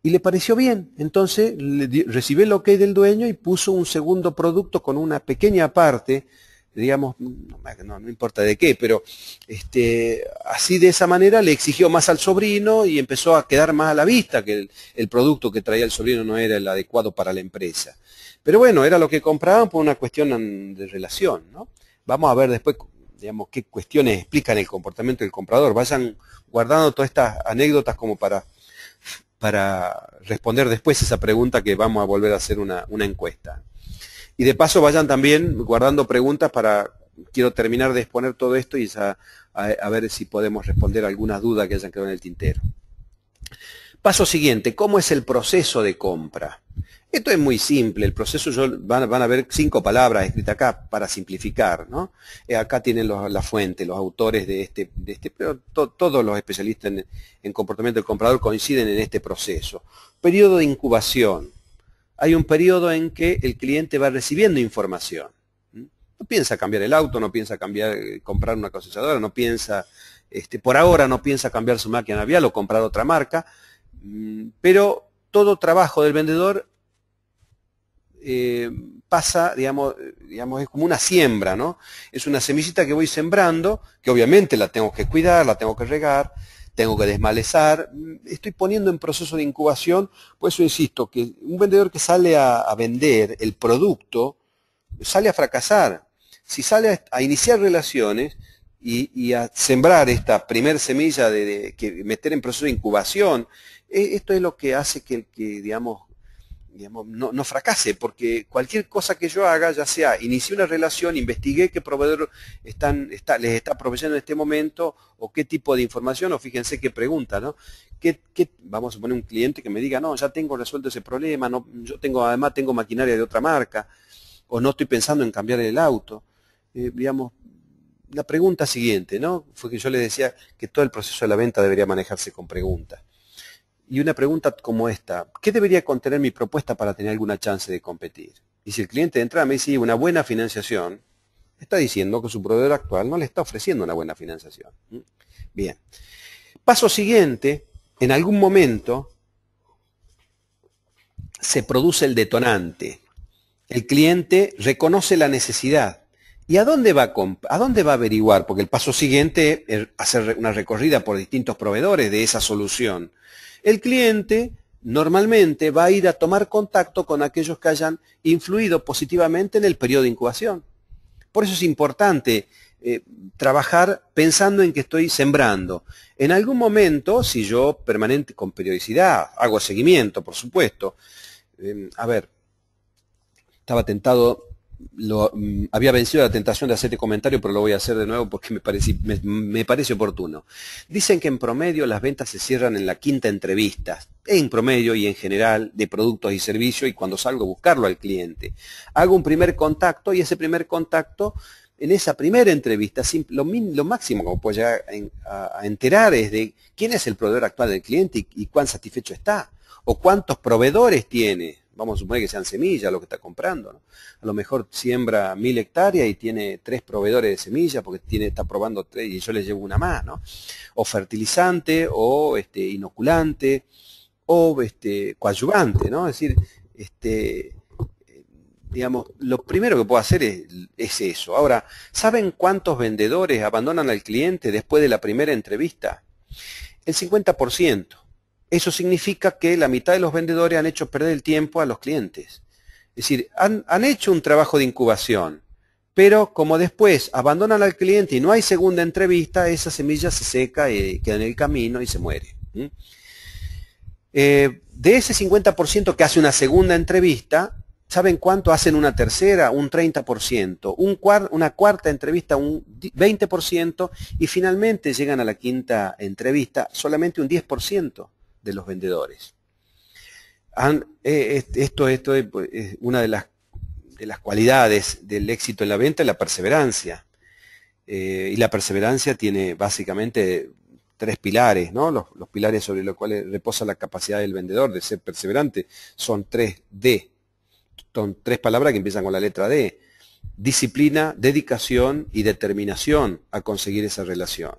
Y le pareció bien. Entonces le recibió el ok del dueño y puso un segundo producto con una pequeña parte digamos, no, importa de qué, pero este, así de esa manera le exigió más al sobrino y empezó a quedar más a la vista que el, producto que traía el sobrino no era el adecuado para la empresa. Pero bueno, era lo que compraban por una cuestión de relación, Vamos a ver después, digamos, qué cuestiones explican el comportamiento del comprador. Vayan guardando todas estas anécdotas como para, para responder después esa pregunta que vamos a volver a hacer una encuesta. Y de paso vayan también guardando preguntas para, quiero terminar de exponer todo esto y a, ver si podemos responder algunas dudas que hayan quedado en el tintero. Paso siguiente, ¿cómo es el proceso de compra? Esto es muy simple, el proceso van, a ver cinco palabras escritas acá para simplificar, ¿no? Eh, acá tienen la fuente, los autores de este, de este pero todos los especialistas en, en comportamiento del comprador coinciden en este proceso. Periodo de incubación, hay un periodo en que el cliente va recibiendo información. No piensa cambiar el auto, no piensa cambiar, eh, comprar una procesadora, no piensa, este, por ahora no piensa cambiar su máquina vial o comprar otra marca, mm, pero todo trabajo del vendedor eh, pasa, digamos, eh, digamos, es como una siembra, ¿no? Es una semillita que voy sembrando, que obviamente la tengo que cuidar, la tengo que regar, tengo que desmalezar, estoy poniendo en proceso de incubación, por eso insisto, que un vendedor que sale a, vender el producto, sale a fracasar. Si sale a, iniciar relaciones y, a sembrar esta primer semilla de, que meter en proceso de incubación, e, esto es lo que hace que el que, digamos, no, fracase, porque cualquier cosa que yo haga, ya sea inicié una relación, investigué qué proveedor están, les está proveyendo en este momento, o qué tipo de información, o fíjense qué pregunta, ¿no? vamos a poner un cliente que me diga, no, ya tengo resuelto ese problema, no, yo tengo, además tengo maquinaria de otra marca, o no estoy pensando en cambiar el auto. Eh, digamos, la pregunta siguiente, ¿no? Fue que yo les decía que todo el proceso de la venta debería manejarse con preguntas. Y una pregunta como esta, ¿qué debería contener mi propuesta para tener alguna chance de competir? Y si el cliente de entrada me dice una buena financiación, está diciendo que su proveedor actual no le está ofreciendo una buena financiación. Bien. Paso siguiente, en algún momento se produce el detonante. El cliente reconoce la necesidad. ¿Y a dónde va a, a, dónde va a averiguar? Porque el paso siguiente es hacer una recorrida por distintos proveedores de esa solución el cliente normalmente va a ir a tomar contacto con aquellos que hayan influido positivamente en el periodo de incubación. Por eso es importante eh, trabajar pensando en que estoy sembrando. En algún momento, si yo permanente con periodicidad, hago seguimiento, por supuesto. Eh, a ver, estaba tentado lo, mm, había vencido la tentación de hacerte este comentario, pero lo voy a hacer de nuevo porque me, parece oportuno. Dicen que en promedio las ventas se cierran en la quinta entrevista, en promedio y en general, de productos y servicios, y cuando salgo a buscarlo al cliente. Hago un primer contacto y ese primer contacto, en esa primera entrevista, lo, máximo que puedo llegar a, enterar es de quién es el proveedor actual del cliente y cuán satisfecho está, o cuántos proveedores tiene vamos a suponer que sean semillas lo que está comprando, A lo mejor siembra mil hectáreas y tiene tres proveedores de semillas porque tiene, está probando tres y yo le llevo una más, ¿no? O fertilizante, o este, inoculante, o este, coadyuvante, ¿no? Es decir, este, digamos, lo primero que puedo hacer es, es eso. Ahora, ¿saben cuántos vendedores abandonan al cliente después de la primera entrevista? El 50% eso significa que la mitad de los vendedores han hecho perder el tiempo a los clientes. Es decir, han, hecho un trabajo de incubación, pero como después abandonan al cliente y no hay segunda entrevista, esa semilla se seca, y queda en el camino y se muere. Eh, de ese 50% que hace una segunda entrevista, ¿saben cuánto hacen una tercera? Un 30%, una cuarta entrevista, un 20%, y finalmente llegan a la quinta entrevista, solamente un 10% de los vendedores. Eh, esto, esto pues, es, una de las, de las, cualidades del éxito en la venta, la perseverancia. Eh, y la perseverancia tiene básicamente tres pilares, ¿no? Los, pilares sobre los cuales reposa la capacidad del vendedor de ser perseverante son tres d Son tres palabras que empiezan con la letra D disciplina, dedicación y determinación a conseguir esa relación.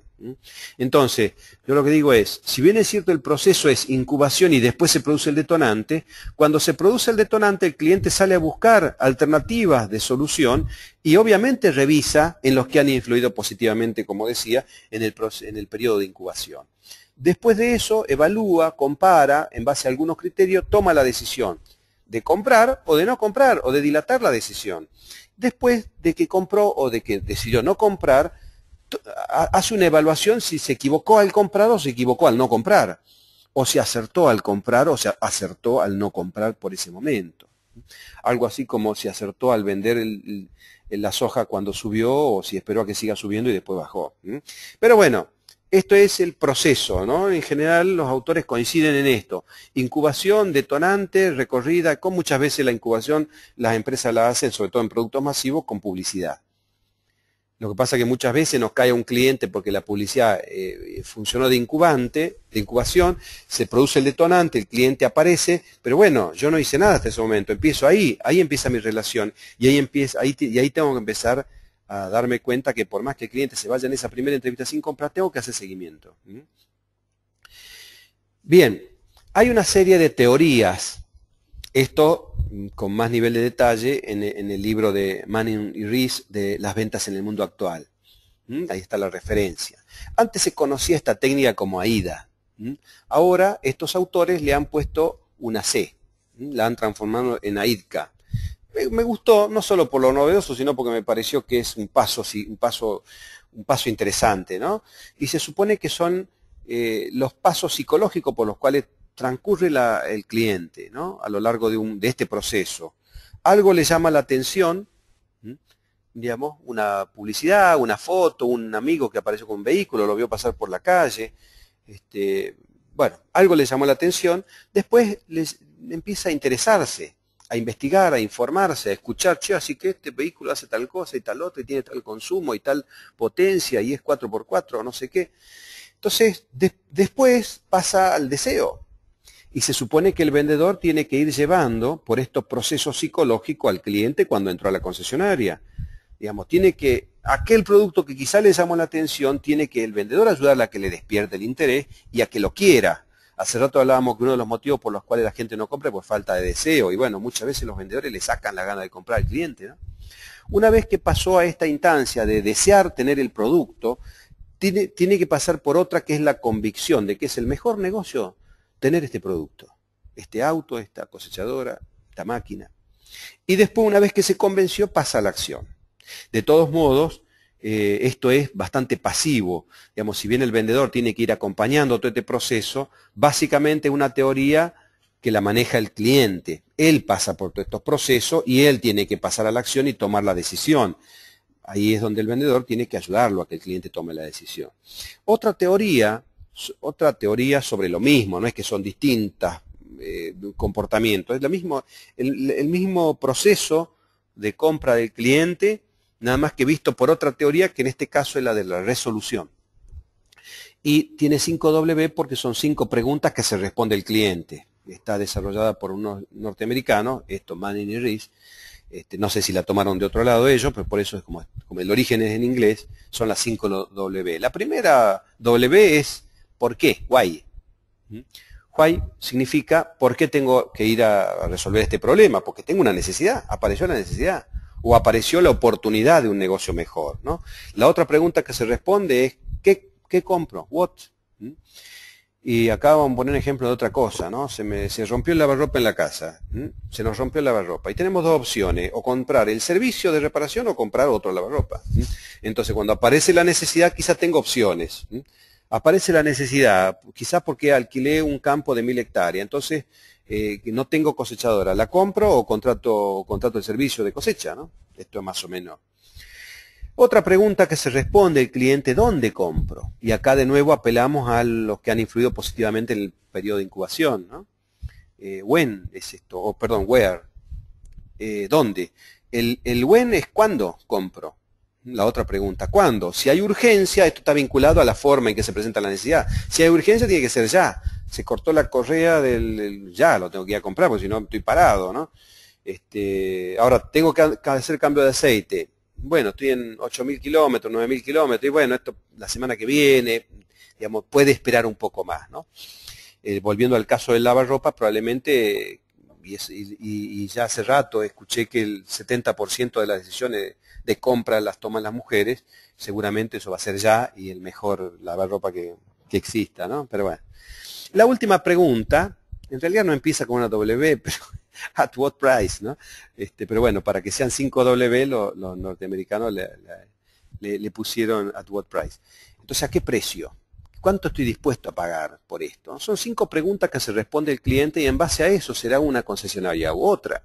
Entonces, yo lo que digo es, si bien es cierto el proceso es incubación y después se produce el detonante, cuando se produce el detonante el cliente sale a buscar alternativas de solución y obviamente revisa en los que han influido positivamente, como decía, en el, en periodo de incubación. Después de eso, evalúa, compara, en base a algunos criterios, toma la decisión de comprar o de no comprar o de dilatar la decisión después de que compró o de que decidió no comprar, hace una evaluación si se equivocó al comprar o se equivocó al no comprar, o si acertó al comprar o se acertó al no comprar por ese momento. Algo así como si acertó al vender la soja cuando subió o si esperó a que siga subiendo y después bajó. Pero bueno, esto es el proceso, ¿no? En general los autores coinciden en esto. Incubación, detonante, recorrida, con muchas veces la incubación las empresas la hacen, sobre todo en productos masivos, con publicidad. Lo que pasa es que muchas veces nos cae un cliente porque la publicidad eh, funcionó de incubante, de incubación, se produce el detonante, el cliente aparece, pero bueno, yo no hice nada hasta ese momento, empiezo ahí, ahí empieza mi relación y ahí, empieza, y ahí tengo que empezar a darme cuenta que por más que el cliente se vaya en esa primera entrevista sin compra, tengo que hacer seguimiento. Bien, hay una serie de teorías. Esto mm, con más nivel de detalle en, e, en el libro de Manning y Rees de las ventas en el mundo actual. Ahí está la referencia. Antes se conocía esta técnica como AIDA. Ahora estos autores le han puesto una C. La han transformado en AIDCA. Eh, me, gustó no solo por lo novedoso, sino porque me pareció que es un paso, un paso, un paso interesante, ¿no? Y se supone que son eh, los pasos psicológicos por los cuales transcurre el cliente, ¿no? A lo largo de, un, de este proceso. Algo le llama la atención, digamos, una publicidad, una foto, un amigo que apareció con un vehículo, lo vio pasar por la calle, este, bueno, algo le llamó la atención, después les empieza a interesarse a investigar, a informarse, a escuchar, che, así que este vehículo hace tal cosa y tal otra y tiene tal consumo y tal potencia y es 4x4 o no sé qué. Entonces, después pasa al deseo. Y se supone que el vendedor tiene que ir llevando por estos procesos psicológicos al cliente cuando entró a la concesionaria. Digamos, tiene que, aquel producto que quizá le llamó la atención, tiene que el vendedor ayudarle a que le despierte el interés y a que lo quiera Hace rato hablábamos que uno de los motivos por los cuales la gente no compra es por falta de deseo. Y bueno, muchas veces los vendedores le sacan la gana de comprar al cliente. Una vez que pasó a esta instancia de desear tener el producto, tiene, tiene que pasar por otra que es la convicción de que es el mejor negocio tener este producto, este auto, esta cosechadora, esta máquina. Y después, una vez que se convenció, pasa a la acción. De todos modos, eh, esto es bastante pasivo. Digamos, si bien el vendedor tiene que ir acompañando todo este proceso, básicamente una teoría que la maneja el cliente. Él pasa por todos estos procesos y él tiene que pasar a la acción y tomar la decisión. Ahí es donde el vendedor tiene que ayudarlo a que el cliente tome la decisión. Otra teoría, otra teoría sobre lo mismo, no es que son distintas eh, comportamientos, es lo mismo, el mismo proceso de compra del cliente nada más que visto por otra teoría que en este caso es la de la resolución. Y tiene 5W porque son cinco preguntas que se responde el cliente. Está desarrollada por unos norteamericanos, esto Manning y Rees. Este, no sé si la tomaron de otro lado ellos, pero por eso es como, como el origen es en inglés, son las 5W. La primera W es ¿por qué? Why. ¿Mm? Why significa ¿por qué tengo que ir a resolver este problema? Porque tengo una necesidad, apareció la necesidad o apareció la oportunidad de un negocio mejor, ¿no? La otra pregunta que se responde es, ¿qué, qué compro? ¿What? ¿Mm? Y acá vamos a poner un ejemplo de otra cosa, ¿no? Se, me, se rompió el lavarropa en la casa, ¿Mm? se nos rompió el lavarropa. Y tenemos dos opciones, o comprar el servicio de reparación o comprar otro lavarropa. ¿Mm? Entonces, cuando aparece la necesidad, quizás tengo opciones aparece la necesidad, quizás porque alquilé un campo de mil hectáreas, entonces eh, que no tengo cosechadora, la compro o contrato, contrato el servicio de cosecha, Esto es más o menos. Otra pregunta que se responde el cliente, ¿dónde compro? Y acá de nuevo apelamos a los que han influido positivamente en el periodo de incubación, ¿no? Eh, when es esto, o perdón, where, eh, ¿dónde? El, el when es cuándo compro, la otra pregunta, ¿cuándo? Si hay urgencia, esto está vinculado a la forma en que se presenta la necesidad. Si hay urgencia, tiene que ser ya se cortó la correa del, ya, lo tengo que ir a comprar, porque si no estoy parado, ¿no? Este, ahora, tengo que, hacer cambio de aceite. Bueno, estoy en 8.000 kilómetros, 9.000 kilómetros, y bueno, esto la semana que viene, digamos, puede esperar un poco más, ¿no? Eh, volviendo al caso del lavarropa, probablemente, y, ya hace rato escuché que el 70% de las decisiones de compra las toman las mujeres, seguramente eso va a ser ya y el mejor lavarropa que, que exista, ¿no? Pero bueno. La última pregunta, en realidad no empieza con una W, [LAUGHS] pero at what price, ¿no? Este, pero bueno, para que sean cinco W, los norteamericanos le, pusieron at what price. Entonces, ¿a qué precio? ¿Cuánto estoy dispuesto a pagar por esto? Son cinco preguntas que se responde el cliente y en base a eso será una concesionaria u otra,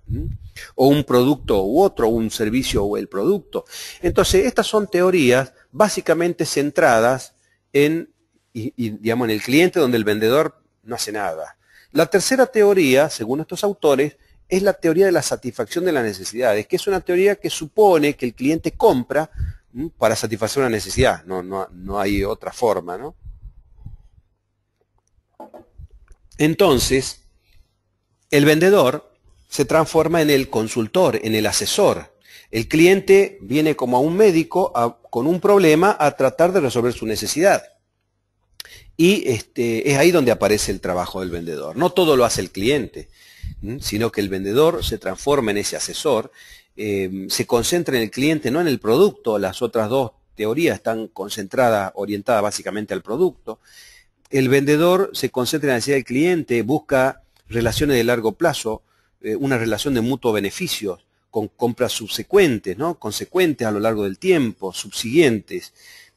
o un producto u otro, un servicio o el producto. Entonces, estas son teorías básicamente centradas en y, digamos, en el cliente donde el vendedor no hace nada. La tercera teoría, según estos autores, es la teoría de la satisfacción de las necesidades, que es una teoría que supone que el cliente compra para satisfacer una necesidad, no, no, hay otra forma, ¿no? Entonces, el vendedor se transforma en el consultor, en el asesor. El cliente viene como a un médico con un problema a tratar de resolver su necesidad. Y este, es ahí donde aparece el trabajo del vendedor. No todo lo hace el cliente, sino que el vendedor se transforma en ese asesor, em, se concentra en el cliente, no en el producto. Las otras dos teorías están concentradas, orientadas básicamente al producto. El vendedor se concentra en la necesidad del cliente, busca relaciones de largo plazo, eh, una relación de mutuo beneficio, con compras subsecuentes, ¿no? consecuentes a lo largo del tiempo, subsiguientes.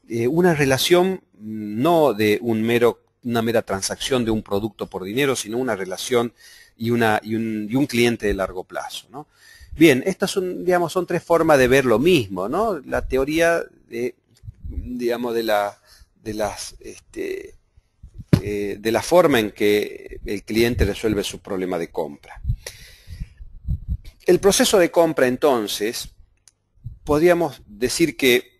Eh, una relación no de un mero, una mera transacción de un producto por dinero, sino una relación y, una, un, cliente de largo plazo. Bien, estas son, digamos, son tres formas de ver lo mismo, ¿no? La teoría de, digamos, de la, de las, este, eh, de la forma en que el cliente resuelve su problema de compra. El proceso de compra, entonces, podríamos decir que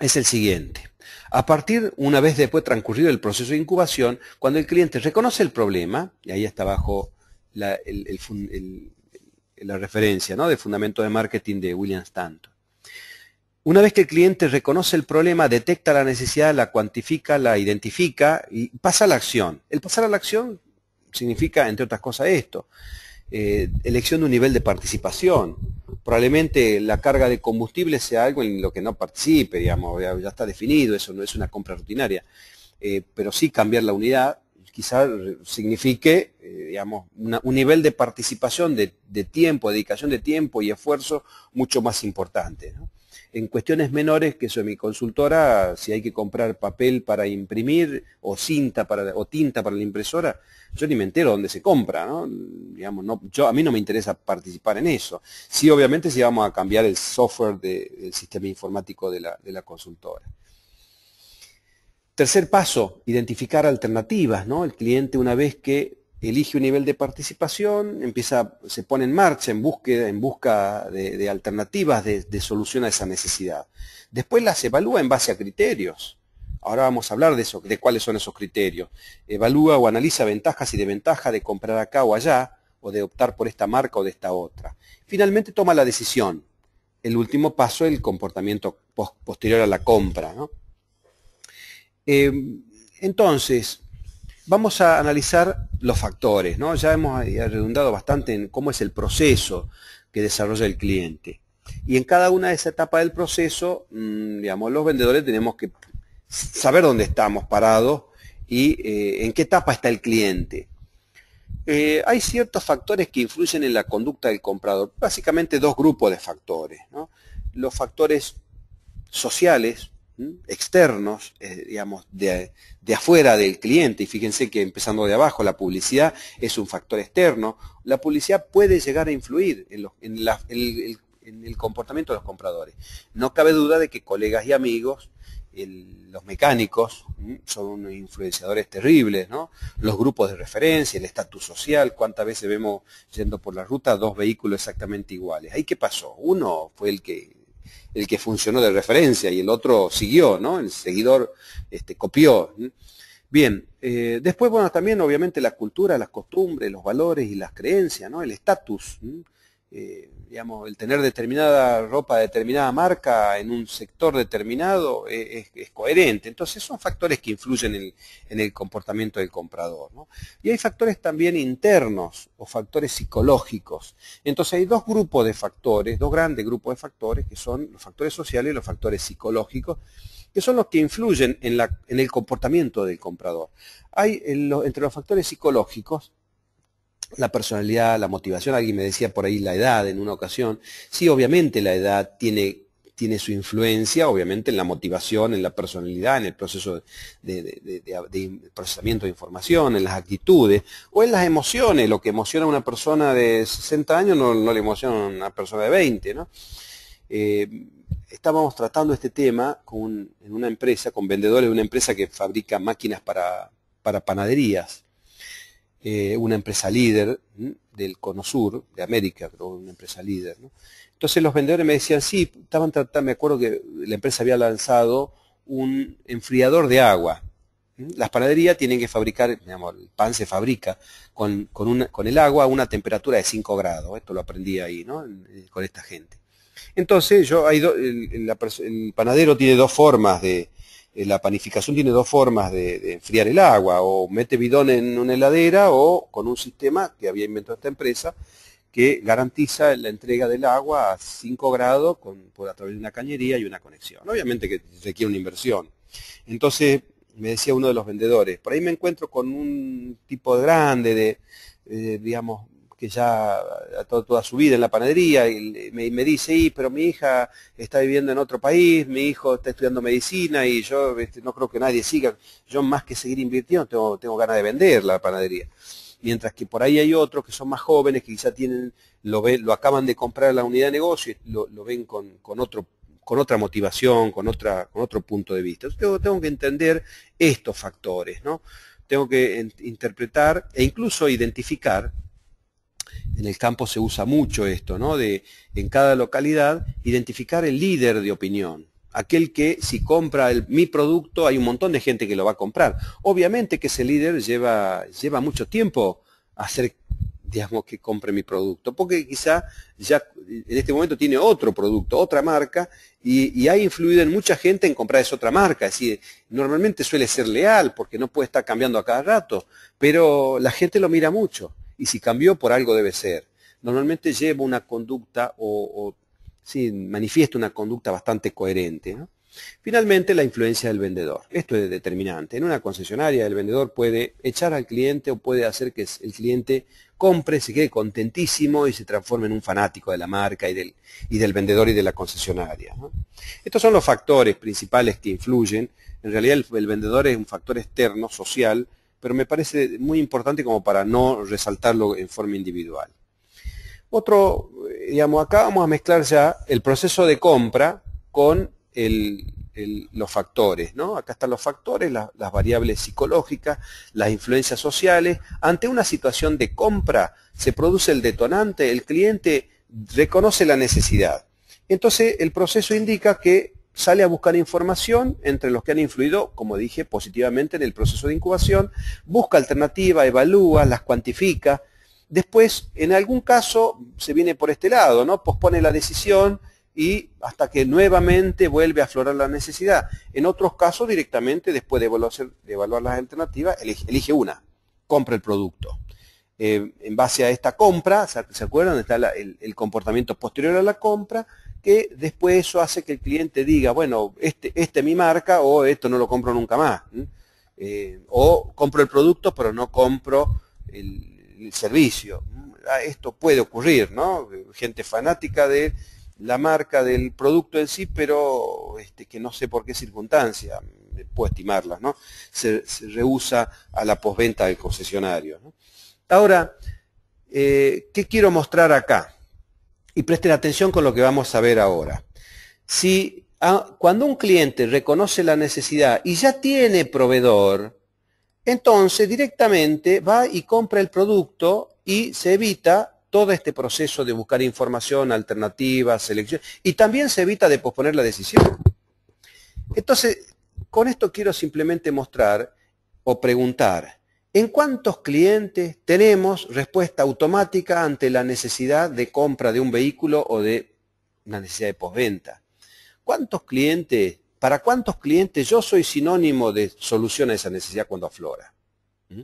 es el siguiente. A partir, una vez después transcurrido el proceso de incubación, cuando el cliente reconoce el problema, y ahí está abajo la, referencia ¿no? de fundamento de marketing de William Stanton. Una vez que el cliente reconoce el problema, detecta la necesidad, la cuantifica, la identifica y pasa a la acción. El pasar a la acción significa, entre otras cosas, esto. Eh, elección de un nivel de participación. Probablemente la carga de combustible sea algo en lo que no participe, digamos, ya, está definido, eso no es una compra rutinaria. Eh, pero sí cambiar la unidad quizás signifique, eh, digamos, un nivel de participación de, tiempo, dedicación de tiempo y esfuerzo mucho más importante en cuestiones menores que eso, mi consultora, si hay que comprar papel para imprimir o cinta para, o tinta para la impresora, yo ni me entero dónde se compra, a mí no me interesa participar en eso. Sí, obviamente, si vamos a cambiar el software del sistema informático de la, de la consultora. Tercer paso, identificar alternativas, ¿no? El cliente una vez que elige un nivel de participación, empieza, se pone en marcha en, búsqueda, en busca de, alternativas de, solución a esa necesidad. Después las evalúa en base a criterios. Ahora vamos a hablar de, eso, de cuáles son esos criterios. Evalúa o analiza ventajas y desventajas de comprar acá o allá, o de optar por esta marca o de esta otra. Finalmente toma la decisión. El último paso, es el comportamiento posterior a la compra. Em, entonces, vamos a analizar los factores, ¿no? Ya hemos redundado bastante en cómo es el proceso que desarrolla el cliente. Y en cada una de esas etapas del proceso, mm, digamos, los vendedores tenemos que saber dónde estamos parados y eh, en qué etapa está el cliente. Eh, hay ciertos factores que influyen en la conducta del comprador, básicamente dos grupos de factores. Los factores sociales, externos, eh, digamos, de, de afuera del cliente. Y fíjense que empezando de abajo, la publicidad es un factor externo. La publicidad puede llegar a influir en, en, el, comportamiento de los compradores. No cabe duda de que colegas y amigos, los mecánicos, son unos influenciadores terribles, Los grupos de referencia, el estatus social, cuántas veces vemos yendo por la ruta dos vehículos exactamente iguales. ¿Ahí qué pasó? Uno fue el que el que funcionó de referencia y el otro siguió, ¿no? El seguidor este, copió. Bien, eh, después, bueno, también obviamente la cultura, las costumbres, los valores y las creencias, ¿no? El estatus el tener determinada ropa de determinada marca en un sector determinado eh, es, coherente. Entonces son factores que influyen en, el comportamiento del comprador. Y hay factores también internos o factores psicológicos. Entonces hay dos grupos de factores, dos grandes grupos de factores, que son los factores sociales y los factores psicológicos, que son los que influyen en, el comportamiento del comprador. Hay entre los factores psicológicos, la personalidad, la motivación, alguien me decía por ahí la edad en una ocasión, sí, obviamente la edad tiene, su influencia, obviamente en la motivación, en la personalidad, en el proceso de, procesamiento de información, en las actitudes o en las emociones, lo que emociona a una persona de 60 años no, le emociona a una persona de 20, eh, estábamos tratando este tema con, en una empresa, con vendedores de una empresa que fabrica máquinas para panaderías eh, una empresa líder del CONOSUR, de América, una empresa líder. Entonces los vendedores me decían, sí, estaban tratando, me acuerdo que la empresa había lanzado un enfriador de agua. Las panaderías tienen que fabricar, el pan se fabrica con, el agua a una temperatura de 5 grados. Esto lo aprendí ahí, ¿no? Eh, con esta gente. Entonces, yo hay el, panadero tiene dos formas de, eh, la panificación tiene dos formas de, enfriar el agua, o mete bidón en una heladera o con un sistema que había inventado esta empresa que garantiza la entrega del agua a 5 grados por a través de una cañería y una conexión. Obviamente que requiere una inversión. Entonces, me decía uno de los vendedores, por ahí me encuentro con un tipo grande de, eh, digamos, que ya a toda su vida en la panadería, y me, dice, pero mi hija está viviendo en otro país, mi hijo está estudiando medicina y yo este, no creo que nadie siga, yo más que seguir invirtiendo tengo, tengo ganas de vender la panadería mientras que por ahí hay otros que son más jóvenes, que quizá tienen, lo, lo acaban de comprar la unidad de negocio y lo, ven con, otro, con otra motivación, con, otra, con otro punto de vista. tengo, que entender estos factores, ¿no? Tengo que interpretar e incluso identificar en el campo se usa mucho esto, ¿no? De en cada localidad identificar el líder de opinión. Aquel que si compra el, mi producto hay un montón de gente que lo va a comprar. Obviamente que ese líder lleva, lleva mucho tiempo hacer digamos, que compre mi producto, porque quizá ya en este momento tiene otro producto, otra marca, y, y, ha influido en mucha gente en comprar esa otra marca. Es decir, normalmente suele ser leal, porque no puede estar cambiando a cada rato, pero la gente lo mira mucho. Y si cambió, por algo debe ser. Normalmente lleva una conducta o, manifiesta una conducta bastante coherente. Finalmente, la influencia del vendedor. Esto es determinante. En una concesionaria, el vendedor puede echar al cliente o puede hacer que el cliente compre, se quede contentísimo y se transforme en un fanático de la marca y del, vendedor y de la concesionaria. Estos son los factores principales que influyen. En realidad, el vendedor es un factor externo, social, pero me parece muy importante como para no resaltarlo en forma individual. Otro, digamos, acá vamos a mezclar ya el proceso de compra con los factores, ¿no? Acá están los factores, las variables psicológicas, las influencias sociales. Ante una situación de compra se produce el detonante, el cliente reconoce la necesidad. Entonces el proceso indica que sale a buscar información entre los que han influido, como dije, positivamente en el proceso de incubación, busca alternativas, evalúa, las cuantifica. Después, en algún caso, se viene por este lado, ¿no? Pospone la decisión y hasta que nuevamente vuelve a aflorar la necesidad. En otros casos, directamente, después de evaluar, las alternativas, elige una, compra el producto. Eh, en base a esta compra, ¿se acuerdan? Está el, comportamiento posterior a la compra, que después eso hace que el cliente diga, bueno, este, es mi marca o esto no lo compro nunca más. Eh, o compro el producto pero no compro el, servicio. Ah, esto puede ocurrir, ¿no? Gente fanática de la marca del producto en sí, pero este, que no sé por qué circunstancia, puedo estimarlas, ¿no? Se, rehúsa a la posventa del concesionario. ¿no? Ahora, eh, ¿qué quiero mostrar acá? Y presten atención con lo que vamos a ver ahora. Si ah, cuando un cliente reconoce la necesidad y ya tiene proveedor, entonces directamente va y compra el producto y se evita todo este proceso de buscar información, alternativas, selección, y también se evita de posponer la decisión. Entonces, con esto quiero simplemente mostrar o preguntar, ¿En cuántos clientes tenemos respuesta automática ante la necesidad de compra de un vehículo o de una necesidad de posventa? ¿Cuántos clientes, para cuántos clientes yo soy sinónimo de solución a esa necesidad cuando aflora? ¿Mm?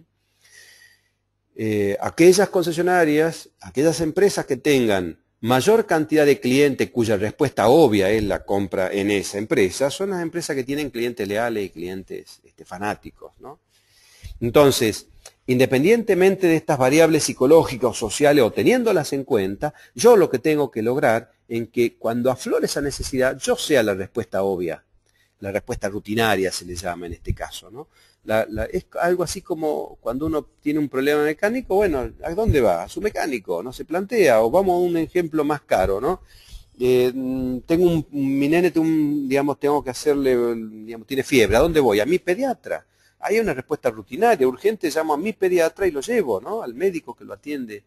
Eh, aquellas concesionarias, aquellas empresas que tengan mayor cantidad de clientes cuya respuesta obvia es la compra en esa empresa, son las empresas que tienen clientes leales y clientes este, fanáticos, ¿no? Entonces, independientemente de estas variables psicológicas o sociales o teniéndolas en cuenta, yo lo que tengo que lograr es que cuando aflore esa necesidad, yo sea la respuesta obvia, la respuesta rutinaria se le llama en este caso, ¿no? es algo así como cuando uno tiene un problema mecánico, bueno, ¿a dónde va? A su mecánico, no se plantea, o vamos a un ejemplo más caro, ¿no? Eh, tengo un, mi nene, digamos, tengo que hacerle, digamos, tiene fiebre, ¿a dónde voy? A mi pediatra hay una respuesta rutinaria, urgente, llamo a mi pediatra y lo llevo, ¿no? Al médico que lo atiende.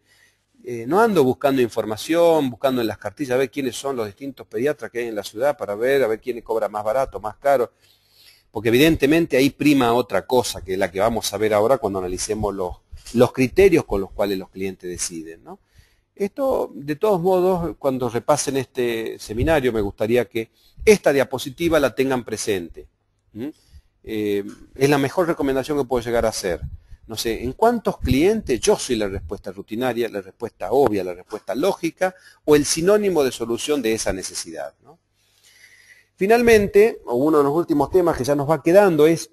Eh, no ando buscando información, buscando en las cartillas a ver quiénes son los distintos pediatras que hay en la ciudad para ver, a ver quién cobra más barato, más caro, porque evidentemente ahí prima otra cosa que es la que vamos a ver ahora cuando analicemos los, los criterios con los cuales los clientes deciden. ¿no? Esto, de todos modos, cuando repasen este seminario, me gustaría que esta diapositiva la tengan presente. Eh, es la mejor recomendación que puedo llegar a hacer. No sé, ¿en cuántos clientes yo soy la respuesta rutinaria, la respuesta obvia, la respuesta lógica o el sinónimo de solución de esa necesidad? Finalmente, uno de los últimos temas que ya nos va quedando es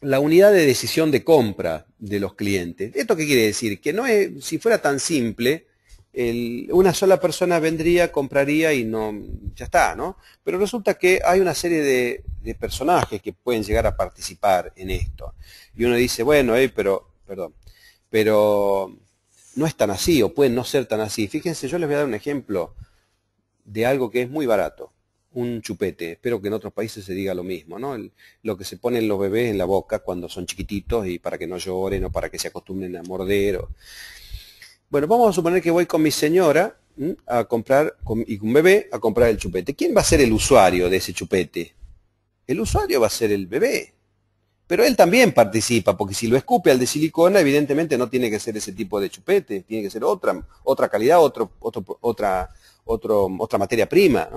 la unidad de decisión de compra de los clientes. ¿Esto qué quiere decir? Que no es, si fuera tan simple, una sola persona vendría, compraría y no, ya está, ¿no? Pero resulta que hay una serie de, personajes que pueden llegar a participar en esto. Y uno dice, bueno, eh, pero, perdón, pero no es tan así o pueden no ser tan así. Fíjense, yo les voy a dar un ejemplo de algo que es muy barato, un chupete. Espero que en otros países se diga lo mismo, ¿no? lo que se ponen los bebés en la boca cuando son chiquititos y para que no lloren o para que se acostumbren a morder. O... Bueno, vamos a suponer que voy con mi señora a comprar, con, y con bebé, a comprar el chupete. ¿Quién va a ser el usuario de ese chupete? El usuario va a ser el bebé. Pero él también participa, porque si lo escupe al de silicona, evidentemente no tiene que ser ese tipo de chupete, tiene que ser otra, otra calidad, otro, otra, otra materia prima.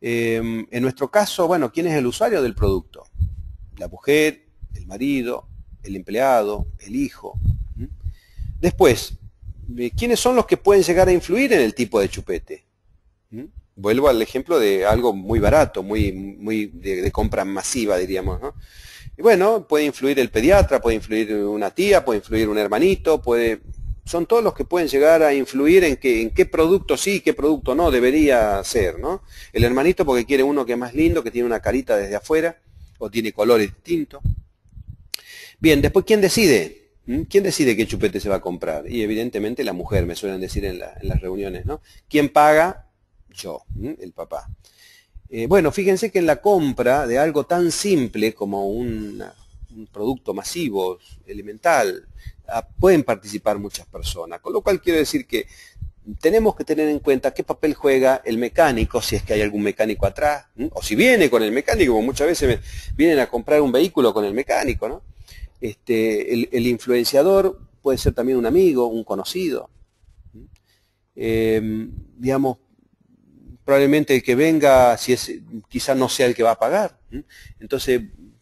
Em, en nuestro caso, bueno, ¿quién es el usuario del producto? La mujer, el marido, el empleado, el hijo, Después, eh, ¿quiénes son los que pueden llegar a influir en el tipo de chupete? ¿Mm? Vuelvo al ejemplo de algo muy barato, muy, muy de, compra masiva, diríamos. Y bueno, puede influir el pediatra, puede influir una tía, puede influir un hermanito, puede... Son todos los que pueden llegar a influir en, en qué producto sí y qué producto no debería ser, ¿no? El hermanito porque quiere uno que es más lindo, que tiene una carita desde afuera, o tiene colores distintos. Bien, después, ¿quién decide? ¿Mm? ¿Quién decide qué chupete se va a comprar? Y evidentemente la mujer, me suelen decir en, las reuniones, ¿no? ¿Quién paga? Yo, ¿Mm? el papá. Eh, bueno, fíjense que en la compra de algo tan simple como un producto masivo, elemental, ah, pueden participar muchas personas. Con lo cual quiero decir que tenemos que tener en cuenta qué papel juega el mecánico, si es que hay algún mecánico atrás, ¿Mm? o si viene con el mecánico, como muchas veces vienen a comprar un vehículo con el mecánico, ¿no? Este, el, influenciador puede ser también un amigo, un conocido. Em, digamos, probablemente el que venga, si es, quizá no sea el que va a pagar. Entonces,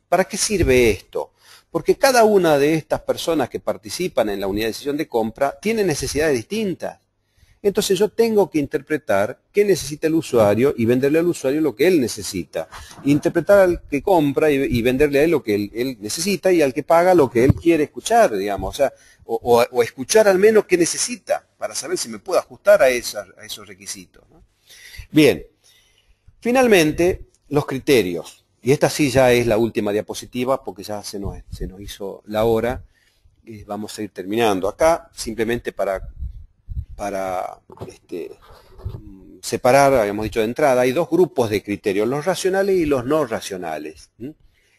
¿para qué sirve esto? Porque cada una de estas personas que participan en la unidad de decisión de compra tiene necesidades distintas. Entonces yo tengo que interpretar qué necesita el usuario y venderle al usuario lo que él necesita. Interpretar al que compra y, venderle a él lo que él, necesita y al que paga lo que él quiere escuchar, digamos. O, escuchar al menos qué necesita para saber si me puedo ajustar a, esos requisitos. Bien. Finalmente, los criterios. Y esta sí ya es la última diapositiva porque ya se nos, se nos hizo la hora. Eh, vamos a ir terminando. Acá, simplemente para para este, separar, habíamos dicho de entrada, hay dos grupos de criterios, los racionales y los no racionales.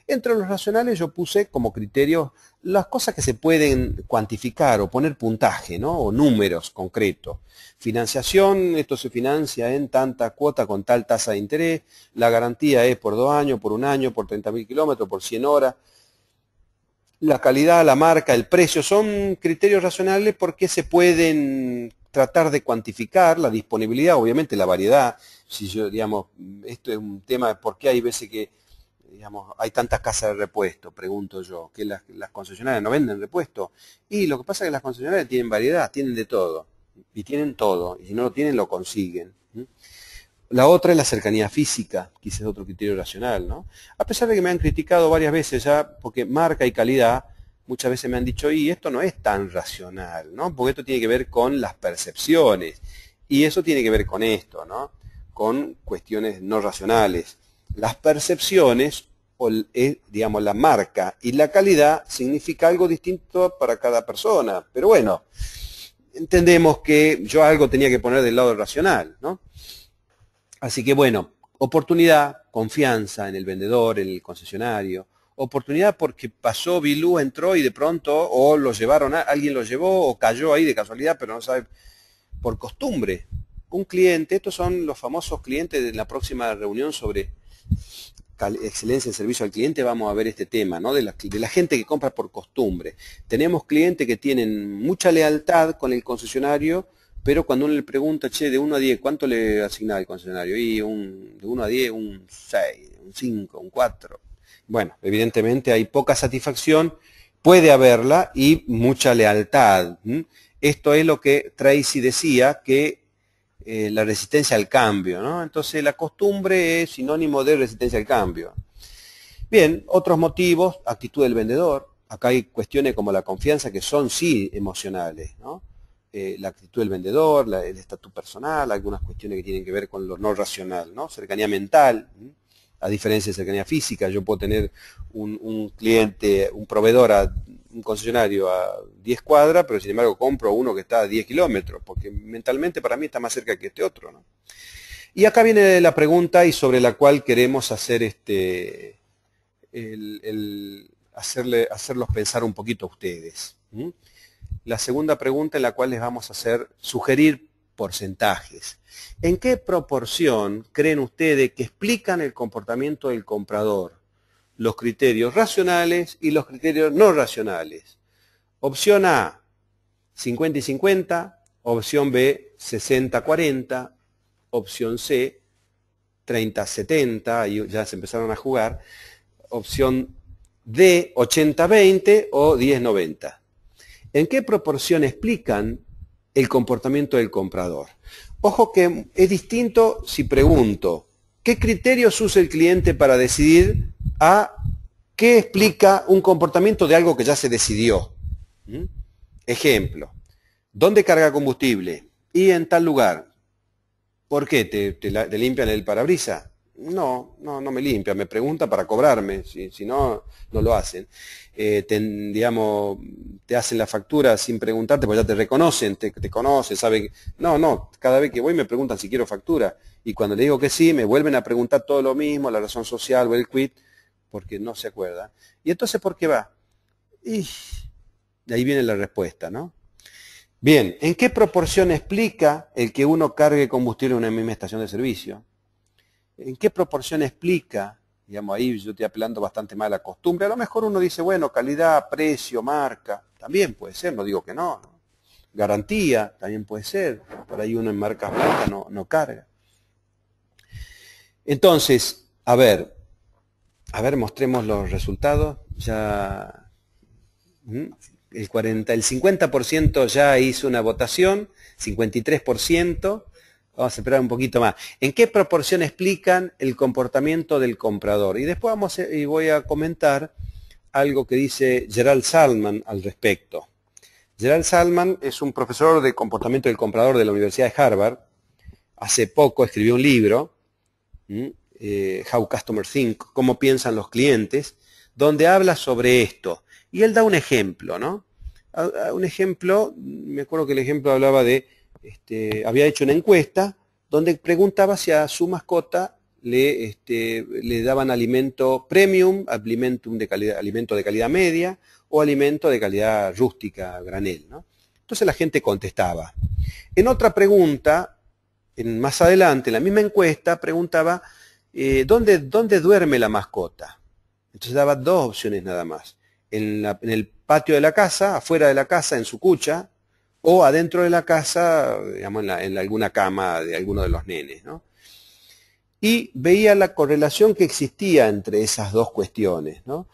Entre los racionales yo puse como criterio las cosas que se pueden cuantificar o poner puntaje, ¿no? O números concretos. Financiación, esto se financia en tanta cuota con tal tasa de interés, la garantía es por dos años, por un año, por 30.000 kilómetros, por 100 horas. La calidad, la marca, el precio son criterios racionales porque se pueden tratar de cuantificar la disponibilidad, obviamente la variedad. Si yo, digamos, esto es un tema de por qué hay veces que, digamos, hay tantas casas de repuesto, pregunto yo, que las, las concesionarias no venden repuesto. Y lo que pasa es que las concesionarias tienen variedad, tienen de todo. Y tienen todo. Y si no lo tienen, lo consiguen. La otra es la cercanía física, quizás otro criterio racional, ¿no? A pesar de que me han criticado varias veces ya, porque marca y calidad muchas veces me han dicho, y esto no es tan racional, ¿no? Porque esto tiene que ver con las percepciones. Y eso tiene que ver con esto, ¿no? Con cuestiones no racionales. Las percepciones, o, eh, digamos, la marca y la calidad significa algo distinto para cada persona. Pero bueno, entendemos que yo algo tenía que poner del lado racional, ¿no? Así que bueno, oportunidad, confianza en el vendedor, en el concesionario, oportunidad porque pasó Bilú, entró y de pronto o lo llevaron, a, alguien lo llevó o cayó ahí de casualidad, pero no sabe, por costumbre. Un cliente, estos son los famosos clientes de la próxima reunión sobre excelencia en servicio al cliente, vamos a ver este tema, ¿no? De la, de la gente que compra por costumbre. Tenemos clientes que tienen mucha lealtad con el concesionario, pero cuando uno le pregunta, che, de 1 a 10, ¿cuánto le asignaba el concesionario? Y un, de 1 a 10, un 6, un 5, un 4. Bueno, evidentemente hay poca satisfacción, puede haberla y mucha lealtad. Esto es lo que Tracy decía, que eh, la resistencia al cambio, ¿no? Entonces la costumbre es sinónimo de resistencia al cambio. Bien, otros motivos, actitud del vendedor. Acá hay cuestiones como la confianza que son sí emocionales, ¿no? Eh, la actitud del vendedor, el estatus personal, algunas cuestiones que tienen que ver con lo no racional, ¿no? Cercanía mental a diferencia de cercanía física. Yo puedo tener un, cliente, un proveedor, a, un concesionario a 10 cuadras, pero sin embargo compro uno que está a 10 kilómetros, porque mentalmente para mí está más cerca que este otro. Y acá viene la pregunta y sobre la cual queremos hacer este, el, hacerle, hacerlos pensar un poquito a ustedes. La segunda pregunta en la cual les vamos a hacer sugerir porcentajes. ¿En qué proporción creen ustedes que explican el comportamiento del comprador? Los criterios racionales y los criterios no racionales. Opción A, 50 y 50. Opción B, 60 40. Opción C, 30 70. Y ya se empezaron a jugar. Opción D, 80 20 o 10 90. ¿En qué proporción explican el comportamiento del comprador. Ojo que es distinto si pregunto, ¿qué criterios usa el cliente para decidir a qué explica un comportamiento de algo que ya se decidió? ¿Mm? Ejemplo, ¿dónde carga combustible? Y en tal lugar. ¿Por qué? ¿Te, te limpian el parabrisas? no, no, no me limpia, me pregunta para cobrarme, si, no, no lo hacen. Eh, te, digamos, te hacen la factura sin preguntarte, pues ya te reconocen, te, conocen, saben. No, no, cada vez que voy me preguntan si quiero factura. Y cuando le digo que sí, me vuelven a preguntar todo lo mismo, la razón social o el quit, porque no se acuerda. ¿Y entonces por qué va? Y de ahí viene la respuesta, ¿no? Bien, ¿en qué proporción explica el que uno cargue combustible en una misma estación de servicio? ¿en qué proporción explica? Digamos, ahí yo estoy apelando bastante mal a la costumbre. A lo mejor uno dice, bueno, calidad, precio, marca, también puede ser, no digo que no. Garantía, también puede ser. Por ahí uno en marca no, no carga. Entonces, a ver, a ver, mostremos los resultados. Ya el 40, el 50% ya hizo una votación, 53%, Vamos a esperar un poquito más. ¿En qué proporción explican el comportamiento del comprador? Y después vamos y voy a comentar algo que dice Gerald Salman al respecto. Gerald Salman es un profesor de comportamiento del comprador de la Universidad de Harvard. Hace poco escribió un libro, eh, How Customers Think, cómo piensan los clientes, donde habla sobre esto. Y él da un ejemplo, ¿no? Un ejemplo, me acuerdo que el ejemplo hablaba de este, había hecho una encuesta donde preguntaba si a su mascota le, este, daban alimento premium, alimento de calidad media o alimento de calidad rústica, granel. Entonces la gente contestaba. En otra pregunta, en, más adelante, en la misma encuesta, preguntaba, eh, ¿dónde, ¿dónde duerme la mascota? Entonces daba dos opciones nada más. en, el patio de la casa, afuera de la casa, en su cucha, o adentro de la casa, digamos, en, alguna cama de alguno de los nenes, ¿no? Y veía la correlación que existía entre esas dos cuestiones, ¿no?